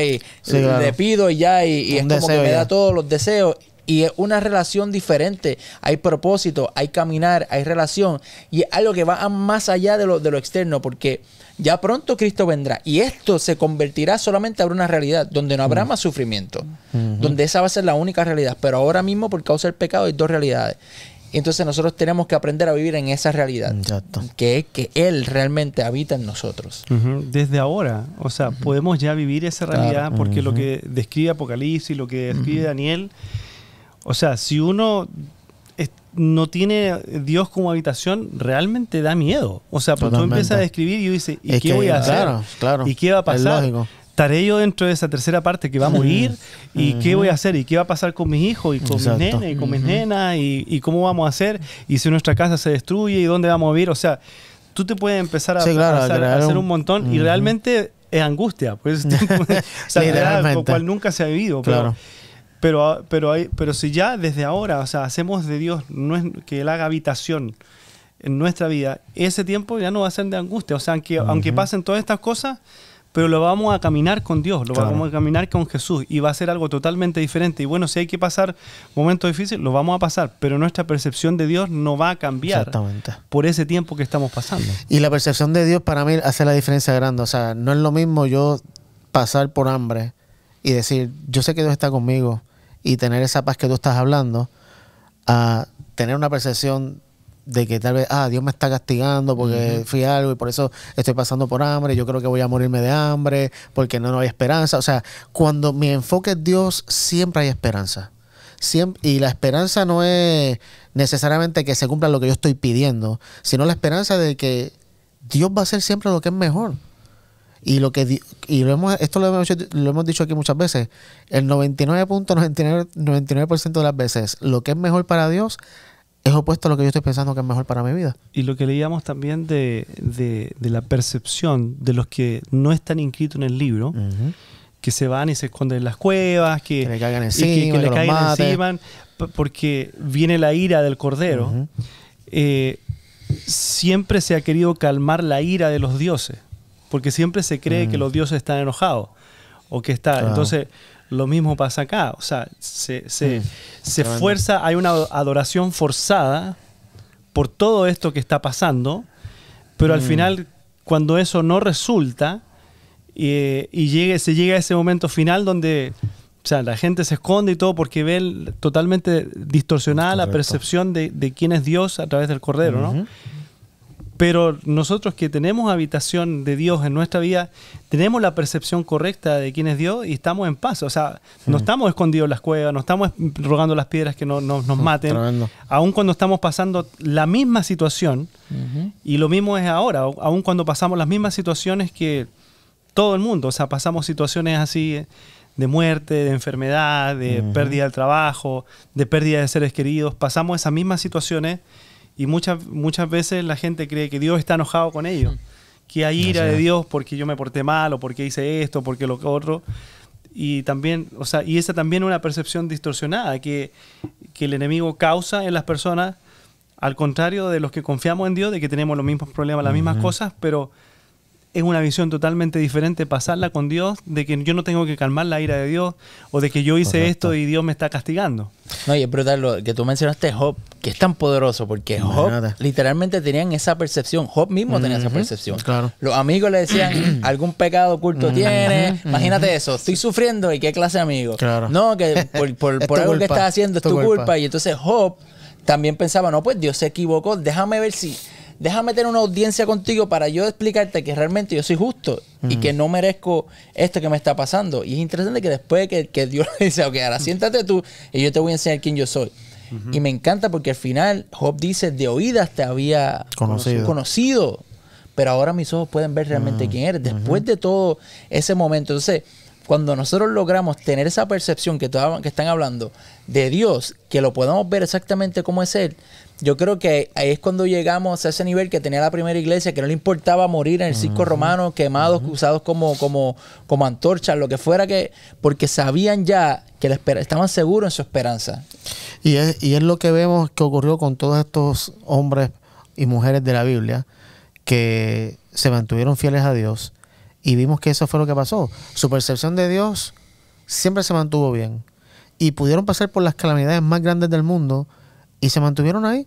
le, pido y ya, y, es como que me da todos los deseos. Y es una relación diferente. Hay propósito, hay caminar, hay relación. Y es algo que va más allá de lo, de lo externo, porque ya pronto Cristo vendrá. Y esto se convertirá solamente en una realidad, donde no habrá mm. más sufrimiento, donde esa va a ser la única realidad. Pero ahora mismo, por causa del pecado, hay dos realidades. Entonces nosotros tenemos que aprender a vivir en esa realidad, que es que Él realmente habita en nosotros. Desde ahora, o sea, podemos ya vivir esa realidad porque lo que describe Apocalipsis, lo que describe Daniel, o sea, si uno no tiene Dios como habitación, realmente da miedo. O sea, pues tú empiezas a describir y dices, ¿y qué voy a hacer? Claro, ¿Y qué va a pasar? estaré yo dentro de esa tercera parte que vamos a ir? y qué voy a hacer y qué va a pasar con mis hijos y con mis nenes y con mis nenas y, cómo vamos a hacer y si nuestra casa se destruye y dónde vamos a vivir. O sea, tú te puedes empezar a, hacer, un montón y realmente es angustia. Pues, o sea, realidad, lo cual nunca se ha vivido. Pero, claro. pero, pero, hay, pero si ya desde ahora, o sea, hacemos de Dios no es que Él haga habitación en nuestra vida, ese tiempo ya no va a ser de angustia. O sea, aunque, aunque pasen todas estas cosas, pero lo vamos a caminar con Dios, lo vamos a caminar con Jesús y va a ser algo totalmente diferente. Y bueno, si hay que pasar momentos difíciles, lo vamos a pasar, pero nuestra percepción de Dios no va a cambiar por ese tiempo que estamos pasando. Y la percepción de Dios para mí hace la diferencia grande. O sea, no es lo mismo yo pasar por hambre y decir, yo sé que Dios está conmigo y tener esa paz que tú estás hablando, a tener una percepción de que tal vez, ah, Dios me está castigando porque fui algo y por eso estoy pasando por hambre, yo creo que voy a morirme de hambre porque no, hay esperanza. O sea, cuando mi enfoque es Dios, siempre hay esperanza. y la esperanza no es necesariamente que se cumpla lo que yo estoy pidiendo, sino la esperanza de que Dios va a hacer siempre lo que es mejor. Y lo que y lo hemos, esto lo hemos, dicho aquí muchas veces, el 99.99% de las veces lo que es mejor para Dios es opuesto a lo que yo estoy pensando que es mejor para mi vida. Y lo que leíamos también de, la percepción de los que no están inscritos en el libro, que se van y se esconden en las cuevas, que, le caigan encima, que, porque viene la ira del cordero. Eh, siempre se ha querido calmar la ira de los dioses, porque siempre se cree que mm. los dioses están enojados o que está. Entonces, lo mismo pasa acá, o sea, se, se, mm, se fuerza, hay una adoración forzada por todo esto que está pasando, pero al mm. final, cuando eso no resulta, eh, y, llegue, se llega a ese momento final donde sea, la gente se esconde y todo porque ve totalmente distorsionada la percepción de, quién es Dios a través del Cordero, ¿no? Pero nosotros que tenemos habitación de Dios en nuestra vida, tenemos la percepción correcta de quién es Dios y estamos en paz. O sea, no estamos escondidos en las cuevas, no estamos rogando las piedras que nos maten. Aun cuando estamos pasando la misma situación, y lo mismo es ahora, aun cuando pasamos las mismas situaciones que todo el mundo, o sea, pasamos situaciones así de muerte, de enfermedad, de pérdida del trabajo, de pérdida de seres queridos, pasamos esas mismas situaciones y muchas, muchas veces la gente cree que Dios está enojado con ellos, mm. que hay ira de Dios porque yo me porté mal o porque hice esto, o porque lo otro. Y también, o sea, y esa también es una percepción distorsionada que, el enemigo causa en las personas, al contrario de los que confiamos en Dios, de que tenemos los mismos problemas, las mismas cosas, pero es una visión totalmente diferente pasarla con Dios, de que yo no tengo que calmar la ira de Dios o de que yo hice esto y Dios me está castigando. No, y es brutal lo que tú mencionaste, Job, que es tan poderoso porque Job literalmente tenían esa percepción, Job mismo tenía esa percepción. Los amigos le decían, algún pecado oculto tiene, imagínate eso, estoy sufriendo y qué clase de amigo. Claro. No, que por, algo que estás haciendo es, tu, culpa. culpa. Y entonces Job también pensaba, no, pues Dios se equivocó, déjame ver si déjame tener una audiencia contigo para yo explicarte que realmente yo soy justo y que no merezco esto que me está pasando. Y es interesante que después que, Dios le dice, ok, ahora siéntate tú y yo te voy a enseñar quién yo soy. Y me encanta porque al final Job dice, de oídas te había conocido. pero ahora mis ojos pueden ver realmente mm. quién eres. Después de todo ese momento. Entonces, cuando nosotros logramos tener esa percepción que, que están hablando de Dios, que lo podamos ver exactamente cómo es Él, yo creo que ahí es cuando llegamos a ese nivel que tenía la primera iglesia, que no le importaba morir en el circo romano, quemados, usados como, como, como antorchas, lo que fuera que, porque sabían ya que estaban seguros en su esperanza. Y es, y es lo que vemos que ocurrió con todos estos hombres y mujeres de la Biblia que se mantuvieron fieles a Dios y vimos que eso fue lo que pasó. Su percepción de Dios siempre se mantuvo bien y pudieron pasar por las calamidades más grandes del mundo y se mantuvieron ahí.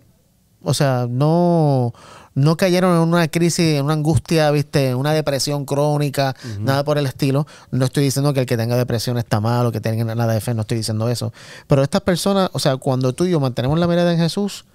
O sea, no, no cayeron en una crisis, en una angustia, ¿viste? una depresión crónica, nada por el estilo. No estoy diciendo que el que tenga depresión está mal o que tenga nada de fe, no estoy diciendo eso. Pero estas personas, o sea, cuando tú y yo mantenemos la mirada en Jesús,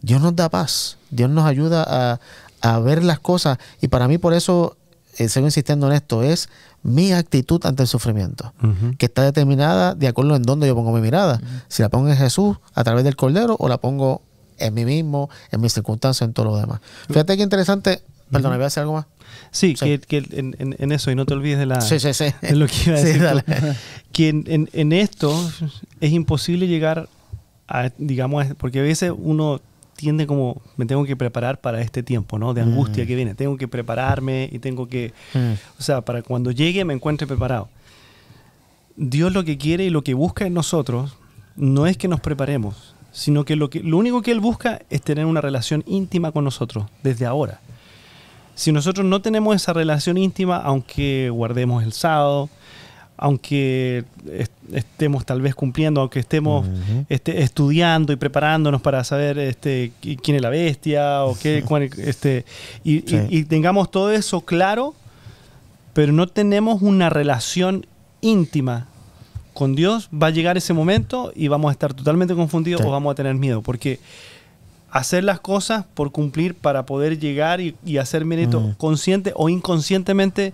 Dios nos da paz, Dios nos ayuda a, ver las cosas. Y para mí, por eso, eh, sigo insistiendo en esto, es mi actitud ante el sufrimiento, que está determinada de acuerdo en dónde yo pongo mi mirada. Si la pongo en Jesús a través del Cordero o la pongo en mí mismo, en mis circunstancias, en todo lo demás. Fíjate qué interesante. Perdona, voy a hacer algo más. Sí, que, en, eso, y no te olvides de, la, sí, lo que iba a decir. que en, en, esto es imposible llegar a, digamos, porque a veces uno tiende como, me tengo que preparar para este tiempo, ¿no? De angustia mm. que viene, tengo que prepararme y tengo que, mm. o sea, para cuando llegue me encuentre preparado. Dios lo que quiere y lo que busca en nosotros no es que nos preparemos, sino que lo, que, lo único que Él busca es tener una relación íntima con nosotros desde ahora. Si nosotros no tenemos esa relación íntima, aunque guardemos el sábado, aunque estemos tal vez cumpliendo, aunque estemos este, estudiando y preparándonos para saber este, quién es la bestia o qué, este, y, tengamos todo eso claro, pero no tenemos una relación íntima con Dios, va a llegar ese momento y vamos a estar totalmente confundidos o vamos a tener miedo, porque hacer las cosas por cumplir para poder llegar y, hacer mérito mm. consciente o inconscientemente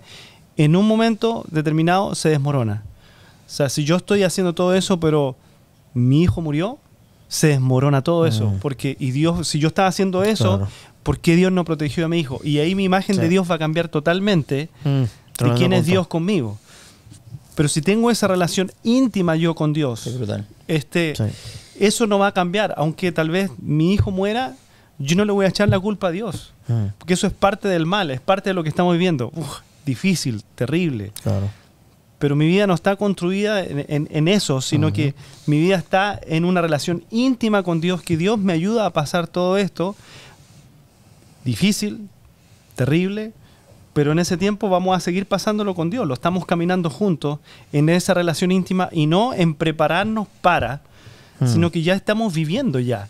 en un momento determinado se desmorona. O sea, si yo estoy haciendo todo eso, pero mi hijo murió, se desmorona todo eso. Mm. Porque, y Dios, si yo estaba haciendo eso, ¿por qué Dios no protegió a mi hijo? Y ahí mi imagen de Dios va a cambiar totalmente mm, de quién es Dios conmigo. Pero si tengo esa relación íntima yo con Dios, este, eso no va a cambiar. Aunque tal vez mi hijo muera, yo no le voy a echar la culpa a Dios. Mm. Porque eso es parte del mal, es parte de lo que estamos viviendo. Uf, difícil, terrible. Claro. Pero mi vida no está construida en, eso, sino que mi vida está en una relación íntima con Dios, que Dios me ayuda a pasar todo esto difícil, terrible, pero en ese tiempo vamos a seguir pasándolo con Dios, lo estamos caminando juntos en esa relación íntima y no en prepararnos para, sino que ya estamos viviendo ya.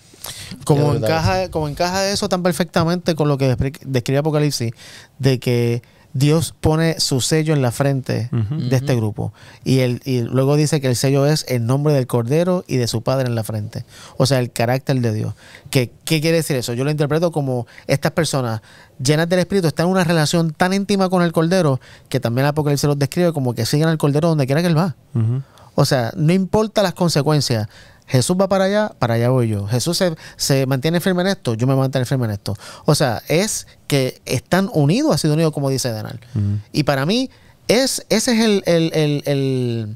Como, encaja, como encaja eso tan perfectamente con lo que describe Apocalipsis, de que Dios pone su sello en la frente de este grupo. Y, el, y luego dice que el sello es el nombre del Cordero y de su Padre en la frente. O sea, el carácter de Dios. ¿Qué, qué quiere decir eso? Yo lo interpreto como estas personas llenas del Espíritu están en una relación tan íntima con el Cordero que también Apocalipsis los describe como que siguen al Cordero donde quiera que él va. O sea, no importa las consecuencias. Jesús va para allá, para allá voy yo. Jesús se, mantiene firme en esto, yo me mantengo firme en esto. O sea, es que están unidos, ha sido unido como dice Danal. Y para mí, es, ese es el, el, el, el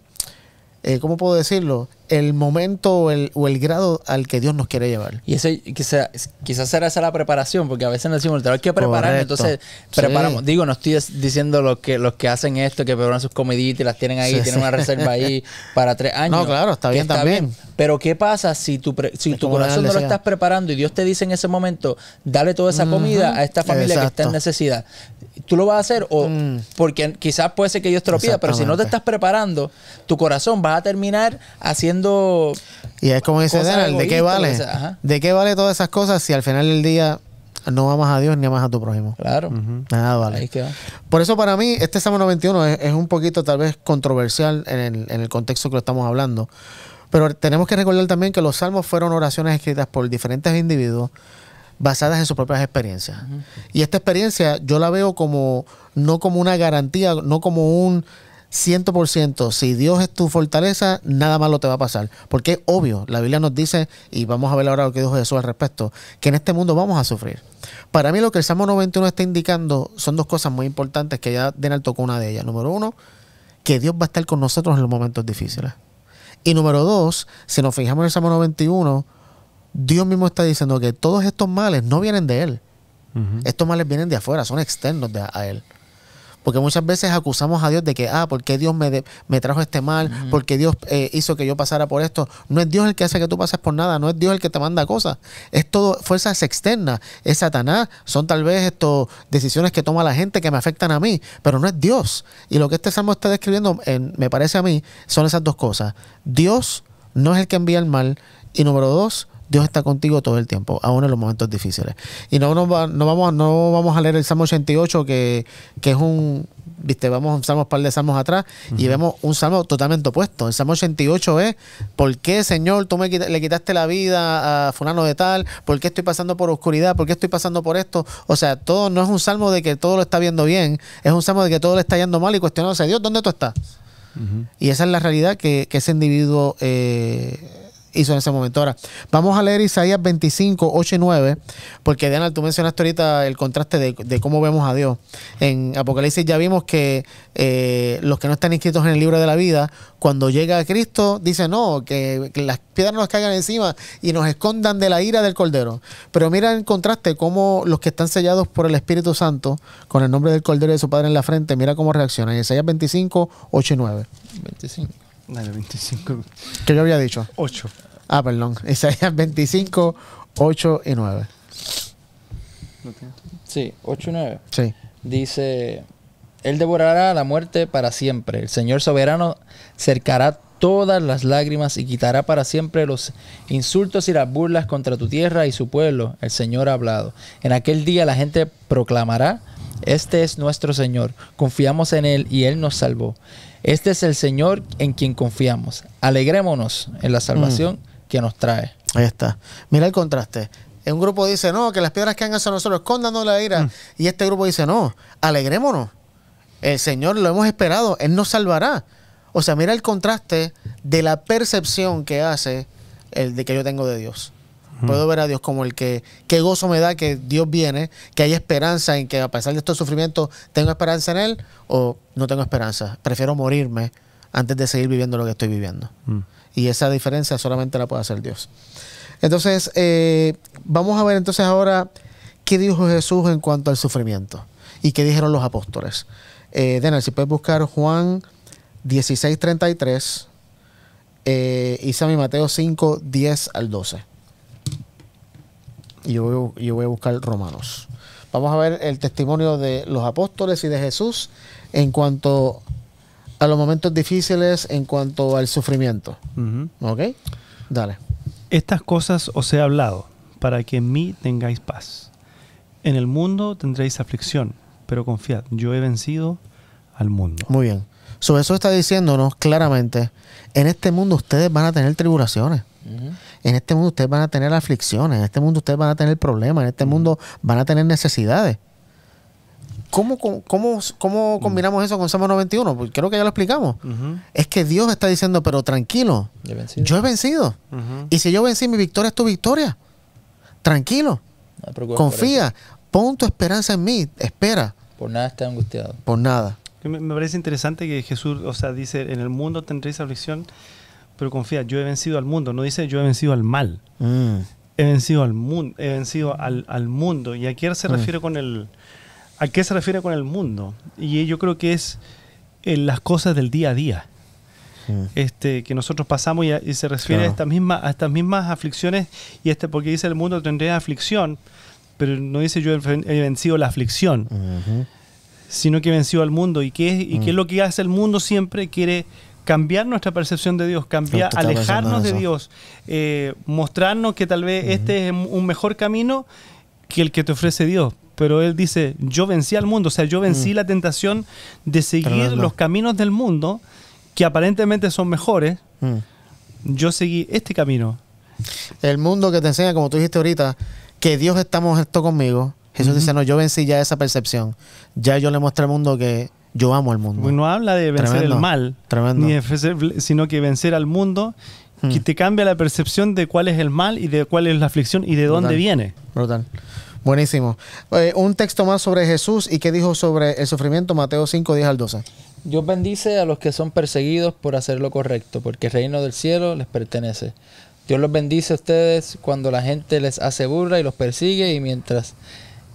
eh, ¿cómo puedo decirlo? El momento o el grado al que Dios nos quiere llevar. Y eso quizás quizá será esa la preparación, porque a veces nos decimos, hay que prepararnos, entonces preparamos. Digo, no estoy diciendo los que, los que hacen esto, que preparan sus comiditas y las tienen ahí, tienen una reserva ahí para tres años. No, claro, está bien también. Pero ¿qué pasa si tu, tu corazón no lo estás preparando y Dios te dice en ese momento, dale toda esa comida a esta familia que está en necesidad? ¿Tú lo vas a hacer? o mm. Porque quizás puede ser que Dios te lo pero si no te estás preparando, tu corazón va a terminar haciendo... Y es como dice Daniel, ¿de qué vale? ¿De qué vale todas esas cosas si al final del día no amas a Dios ni amas a tu prójimo. Claro. Nada vale. Por eso para mí este Salmo 91 es, un poquito tal vez controversial en el, en el contexto que lo estamos hablando. Pero tenemos que recordar también que los salmos fueron oraciones escritas por diferentes individuos basadas en sus propias experiencias. Y esta experiencia yo la veo como, no como una garantía, no como un 100%, si Dios es tu fortaleza, nada malo te va a pasar. Porque es obvio, la Biblia nos dice, y vamos a ver ahora lo que dijo Jesús al respecto, que en este mundo vamos a sufrir. Para mí lo que el Salmo 91 está indicando son dos cosas muy importantes que ya Denal tocó una de ellas. Número uno, que Dios va a estar con nosotros en los momentos difíciles. Y número dos, si nos fijamos en el Salmo 91, Dios mismo está diciendo que todos estos males no vienen de Él. Estos males vienen de afuera, son externos de, a Él. Porque muchas veces acusamos a Dios de que, ah, ¿por qué Dios me, me trajo este mal? ¿Por qué Dios eh, hizo que yo pasara por esto? No es Dios el que hace que tú pases por nada, no es Dios el que te manda cosas. Es todo fuerzas externas, es Satanás, son tal vez estas decisiones que toma la gente que me afectan a mí, pero no es Dios. Y lo que este salmo está describiendo, me parece a mí, son esas dos cosas. Dios no es el que envía el mal y número dos, Dios está contigo todo el tiempo, aún en los momentos difíciles. Y no, no, vamos, no vamos a leer el Salmo 88, que, es un, viste, vamos un par de salmos atrás y vemos un salmo totalmente opuesto. El salmo 88 es, ¿por qué, Señor, tú me le quitaste la vida a fulano de tal? ¿Por qué estoy pasando por oscuridad? ¿Por qué estoy pasando por esto? O sea, todo no es un salmo de que todo lo está viendo bien, es un salmo de que todo le está yendo mal y cuestionándose, Dios, ¿dónde tú estás? Y esa es la realidad que, ese individuo... Eh, hizo en ese momento. Ahora, vamos a leer Isaías 25, 8 y 9, porque Diana, tú mencionaste ahorita el contraste de, cómo vemos a Dios. En Apocalipsis ya vimos que eh, los que no están inscritos en el libro de la vida, cuando llega Cristo, dice no, que, las piedras nos caigan encima y nos escondan de la ira del Cordero. Pero mira el contraste cómo los que están sellados por el Espíritu Santo, con el nombre del Cordero y de su Padre en la frente, mira cómo reaccionan. Isaías 25, 8 y 9. 25. Dale, 25. ¿Qué yo había dicho? 8. Ah, perdón. Isaías 25, 8 y 9. Sí, 8 y 9. Sí. Dice, Él devorará la muerte para siempre. El Señor soberano cercará todas las lágrimas y quitará para siempre los insultos y las burlas contra tu tierra y su pueblo. El Señor ha hablado. En aquel día la gente proclamará, este es nuestro Señor, confiamos en Él y Él nos salvó. Este es el Señor en quien confiamos. Alegrémonos en la salvación mm. que nos trae. Ahí está. Mira el contraste. Un grupo dice, no, que las piedras que han a nosotros, escóndanos la ira. Mm. Y este grupo dice, no, alegrémonos. El Señor lo hemos esperado, Él nos salvará. O sea, mira el contraste de la percepción que hace el de que yo tengo de Dios. Puedo ver a Dios como el que, qué gozo me da que Dios viene, que hay esperanza en que a pesar de estos sufrimientos tengo esperanza en Él o no tengo esperanza. Prefiero morirme antes de seguir viviendo lo que estoy viviendo. Mm. Y esa diferencia solamente la puede hacer Dios. Entonces, eh, vamos a ver entonces ahora qué dijo Jesús en cuanto al sufrimiento y qué dijeron los apóstoles. Eh, si puedes buscar Juan 16, 33 eh, y Mateo 5, 10 al 12 y yo voy, a buscar Romanos. Vamos a ver el testimonio de los apóstoles y de Jesús en cuanto a los momentos difíciles, en cuanto al sufrimiento. ¿Ok? Dale. Estas cosas os he hablado para que en mí tengáis paz. En el mundo tendréis aflicción, pero confiad, yo he vencido al mundo. Muy bien. Sobre eso está diciéndonos claramente, en este mundo ustedes van a tener tribulaciones. En este mundo ustedes van a tener aflicciones, en este mundo ustedes van a tener problemas, en este mundo van a tener necesidades. ¿Cómo, cómo, cómo, combinamos eso con Salmo 91? Pues creo que ya lo explicamos. Es que Dios está diciendo, pero tranquilo, yo he vencido. Y si yo vencí, mi victoria es tu victoria. Tranquilo. confía, pon tu esperanza en mí, espera. Por nada estás angustiado. Por nada. Me, me parece interesante que Jesús, o sea, dice, en el mundo tendréis aflicción pero confía, yo he vencido al mundo. No dice yo he vencido al mal. Mm. He vencido al mundo, he vencido al, mundo. ¿Y a qué se mm. refiere con el a qué se refiere con el mundo? Y yo creo que es en eh, las cosas del día a día. Mm. Este, que nosotros pasamos y, se refiere a, estas mismas, a estas mismas aflicciones y este porque dice el mundo tendría aflicción pero no dice yo he vencido la aflicción sino que he vencido al mundo y qué, y qué es lo que hace el mundo siempre quiere cambiar nuestra percepción de Dios, cambiar, alejarnos de Dios, eh, mostrarnos que tal vez este es un mejor camino que el que te ofrece Dios. Pero él dice, yo vencí al mundo, o sea, yo vencí mm. la tentación de seguir los caminos del mundo, que aparentemente son mejores. Mm. Yo seguí este camino. El mundo que te enseña, como tú dijiste ahorita, que Dios está esto conmigo. Jesús dice, no, yo vencí ya esa percepción. Ya yo le mostré al mundo que yo amo al mundo. no habla de vencer el mal, tremendo. sino que vencer al mundo, hmm. que te cambia la percepción de cuál es el mal y de cuál es la aflicción y de dónde viene. Brutal. Buenísimo. Eh, un texto más sobre Jesús y qué dijo sobre el sufrimiento, Mateo 5, 10 al 12. Dios bendice a los que son perseguidos por hacer lo correcto, porque el reino del cielo les pertenece. Dios los bendice a ustedes cuando la gente les hace burla y los persigue y mientras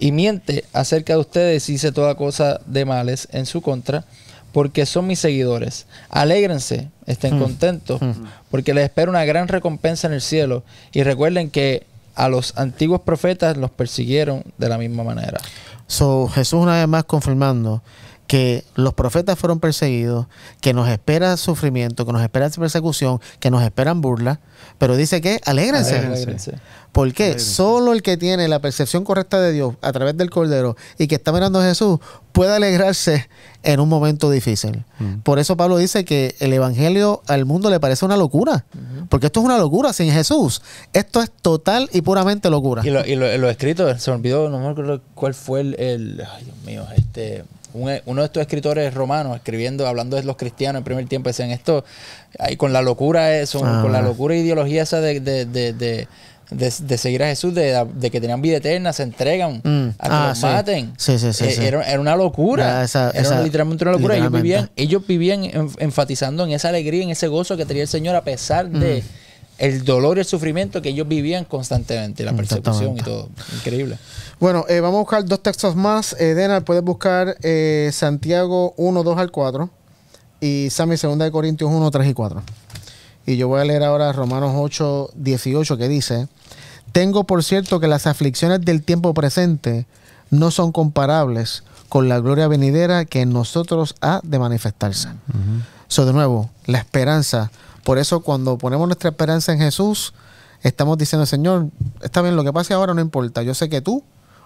y miente acerca de ustedes y dice toda cosa de males en su contra, porque son mis seguidores. Alégrense, estén mm. contentos, mm. porque les espero una gran recompensa en el cielo. Y recuerden que a los antiguos profetas los persiguieron de la misma manera. So, Jesús una vez más confirmando que los profetas fueron perseguidos, que nos espera sufrimiento, que nos espera persecución, que nos esperan burlas, pero dice que alégrense. porque ¿Por qué? Solo el que tiene la percepción correcta de Dios a través del Cordero y que está mirando a Jesús puede alegrarse en un momento difícil. Mm. Por eso Pablo dice que el Evangelio al mundo le parece una locura, porque esto es una locura sin Jesús. Esto es total y puramente locura. Y lo, y escrito, se me olvidó, no me acuerdo cuál fue el ay Dios mío, este... E, uno de estos escritores romanos escribiendo, hablando de los cristianos en primer tiempo, decían esto, ahí con la locura, eso, eh, con la ah. locura e ideología esa de, de, de de, seguir a Jesús, de, que tenían vida eterna, se entregan mm. a que ah, sí. Sí, sí, eh, era, una locura. era literalmente una locura. Ellos vivían, ellos vivían enfatizando en esa alegría, en ese gozo que tenía el Señor a pesar de mm. el dolor y el sufrimiento que ellos vivían constantemente, la persecución y todo. Increíble. Bueno, eh, vamos a buscar dos textos más. Eh, Dena, puedes buscar eh, Santiago 1, 2 al 4 y Sammy 2 de Corintios 1, 3 y 4. Y yo voy a leer ahora Romanos 8, 18 que dice, tengo por cierto que las aflicciones del tiempo presente no son comparables con la gloria venidera que en nosotros ha de manifestarse. eso de nuevo, la esperanza. Por eso cuando ponemos nuestra esperanza en Jesús, estamos diciendo, Señor, está bien, lo que pase ahora no importa. Yo sé que tú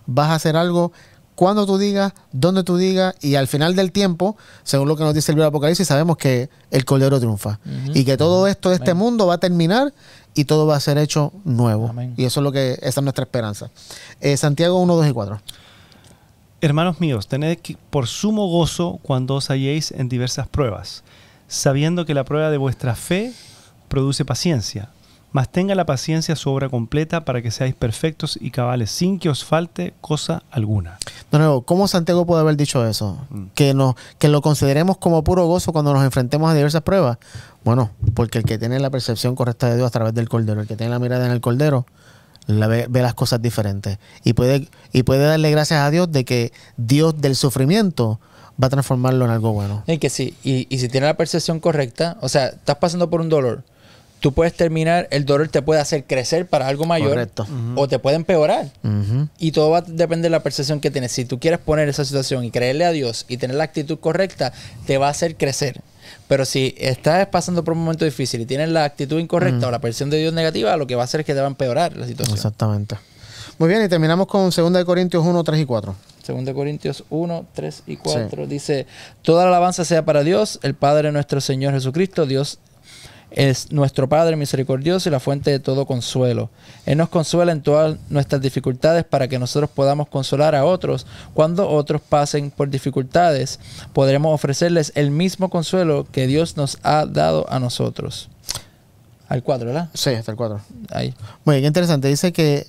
vas a hacer algo cuando tú digas, donde tú digas, y al final del tiempo, según lo que nos dice el libro Apocalipsis, sabemos que el Cordero triunfa. Y que todo esto de este mundo va a terminar y todo va a ser hecho nuevo. Y eso es lo que, esa es nuestra esperanza. Eh, Santiago 1, 2 y 4. Hermanos míos, tened por sumo gozo cuando os halléis en diversas pruebas, sabiendo que la prueba de vuestra fe produce paciencia más tenga la paciencia su obra completa para que seáis perfectos y cabales, sin que os falte cosa alguna. De nuevo, ¿cómo Santiago puede haber dicho eso? Mm. Que, nos, que lo consideremos como puro gozo cuando nos enfrentemos a diversas pruebas. Bueno, porque el que tiene la percepción correcta de Dios a través del Cordero, el que tiene la mirada en el Cordero, ve, las cosas diferentes. Y puede, y puede darle gracias a Dios de que Dios del sufrimiento va a transformarlo en algo bueno. Y que sí, y si tiene la percepción correcta, o sea, estás pasando por un dolor, tú puedes terminar, el dolor te puede hacer crecer para algo mayor Correcto. o te puede empeorar. Y todo va a depender de la percepción que tienes. Si tú quieres poner esa situación y creerle a Dios y tener la actitud correcta, te va a hacer crecer. Pero si estás pasando por un momento difícil y tienes la actitud incorrecta o la percepción de Dios negativa, lo que va a hacer es que te va a empeorar la situación. Exactamente. Muy bien, y terminamos con 2 Corintios 1, 3 y 4. 2 Corintios 1, 3 y 4 dice, toda la alabanza sea para Dios, el Padre nuestro Señor Jesucristo, Dios es nuestro Padre misericordioso y la fuente de todo consuelo. Él nos consuela en todas nuestras dificultades para que nosotros podamos consolar a otros. Cuando otros pasen por dificultades, podremos ofrecerles el mismo consuelo que Dios nos ha dado a nosotros. Al 4, ¿verdad? Sí, hasta el 4. Ahí. Muy bien, interesante. Dice que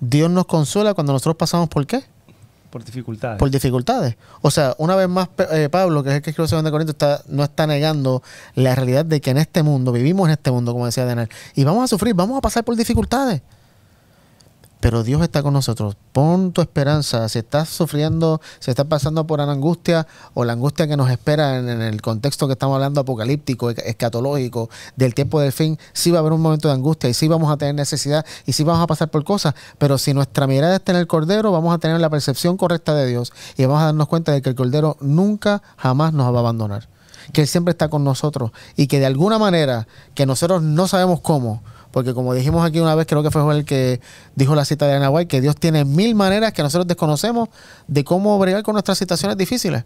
Dios nos consuela cuando nosotros pasamos por qué? Por dificultades. Por dificultades. O sea, una vez más, eh, Pablo, que es el que escribió 2 Corintios, está, no está negando la realidad de que en este mundo, vivimos en este mundo, como decía Daniel, y vamos a sufrir, vamos a pasar por dificultades pero Dios está con nosotros. Pon tu esperanza. Si estás sufriendo, si estás pasando por una angustia o la angustia que nos espera en, el contexto que estamos hablando apocalíptico, e-, escatológico, del tiempo del fin, sí va a haber un momento de angustia y sí vamos a tener necesidad y sí vamos a pasar por cosas. Pero si nuestra mirada está en el Cordero, vamos a tener la percepción correcta de Dios y vamos a darnos cuenta de que el Cordero nunca, jamás nos va a abandonar. Que Él siempre está con nosotros y que de alguna manera, que nosotros no sabemos cómo, porque como dijimos aquí una vez, creo que fue el que dijo la cita de Anahuay, que Dios tiene mil maneras que nosotros desconocemos de cómo bregar con nuestras situaciones difíciles.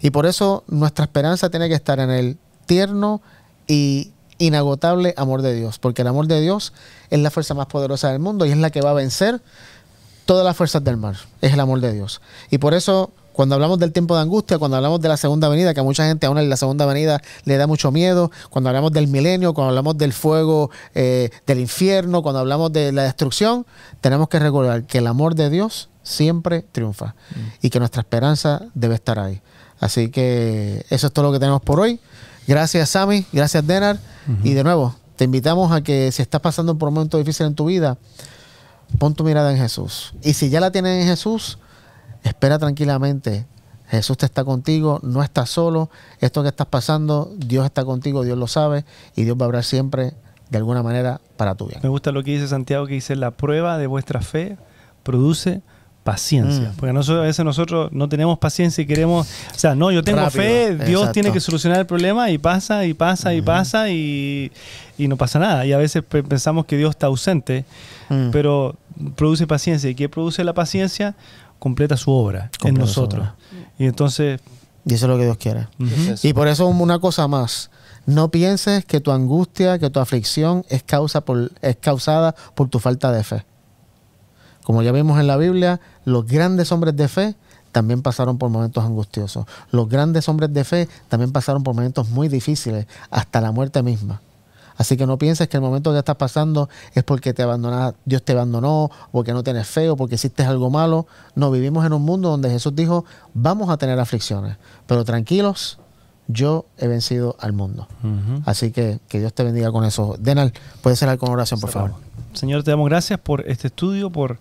Y por eso nuestra esperanza tiene que estar en el tierno y inagotable amor de Dios. Porque el amor de Dios es la fuerza más poderosa del mundo y es la que va a vencer todas las fuerzas del mar. Es el amor de Dios. Y por eso cuando hablamos del tiempo de angustia, cuando hablamos de la segunda venida, que a mucha gente aún en la segunda venida le da mucho miedo, cuando hablamos del milenio, cuando hablamos del fuego eh, del infierno, cuando hablamos de la destrucción, tenemos que recordar que el amor de Dios siempre triunfa y que nuestra esperanza debe estar ahí. Así que eso es todo lo que tenemos por hoy. Gracias, Sami. Gracias, Denar. Y de nuevo, te invitamos a que si estás pasando por un momento difícil en tu vida, pon tu mirada en Jesús. Y si ya la tienes en Jesús, Espera tranquilamente. Jesús te está contigo, no estás solo. Esto que estás pasando, Dios está contigo, Dios lo sabe y Dios va a hablar siempre de alguna manera para tu bien. Me gusta lo que dice Santiago, que dice, la prueba de vuestra fe produce paciencia. Mm. Porque a veces nosotros no tenemos paciencia y queremos, o sea, no, yo tengo fe, Dios tiene que solucionar el problema y pasa y pasa y pasa y, no pasa nada. Y a veces pensamos que Dios está ausente, mm. pero produce paciencia. ¿Y qué produce la paciencia? completa su obra en nosotros. Y entonces... Y eso es lo que Dios quiere. Y por eso una cosa más. No pienses que tu angustia, que tu aflicción es, causa por, es causada por tu falta de fe. Como ya vimos en la Biblia, los grandes hombres de fe también pasaron por momentos angustiosos. Los grandes hombres de fe también pasaron por momentos muy difíciles, hasta la muerte misma. Así que no pienses que el momento que estás pasando es porque te Dios te abandonó, porque no tienes fe o porque hiciste algo malo. No, vivimos en un mundo donde Jesús dijo, vamos a tener aflicciones, pero tranquilos, yo he vencido al mundo. Así que que Dios te bendiga con eso. Denal, puedes cerrar con oración, por favor. Señor, te damos gracias por este estudio, por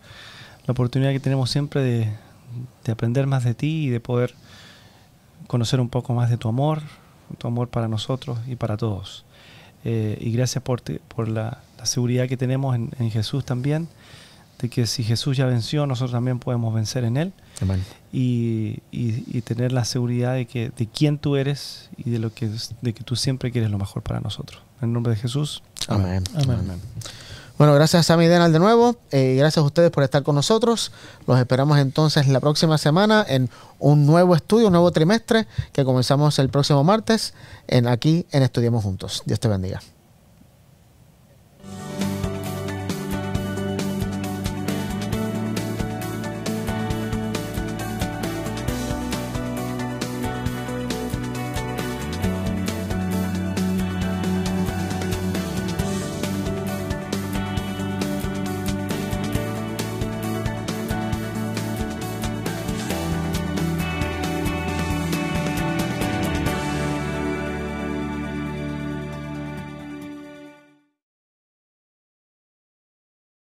la oportunidad que tenemos siempre de, aprender más de ti y de poder conocer un poco más de tu amor, tu amor para nosotros y para todos. Eh, y gracias por, por la, seguridad que tenemos en, Jesús también, de que si Jesús ya venció, nosotros también podemos vencer en Él. Y, tener la seguridad de, que, de quién tú eres y de, lo que, de que tú siempre quieres lo mejor para nosotros. En el nombre de Jesús. Amén. Amén. Bueno, gracias a Sammy Denal de nuevo. Eh, y gracias a ustedes por estar con nosotros. Los esperamos entonces la próxima semana en un nuevo estudio, un nuevo trimestre que comenzamos el próximo martes en aquí en Estudiemos Juntos. Dios te bendiga.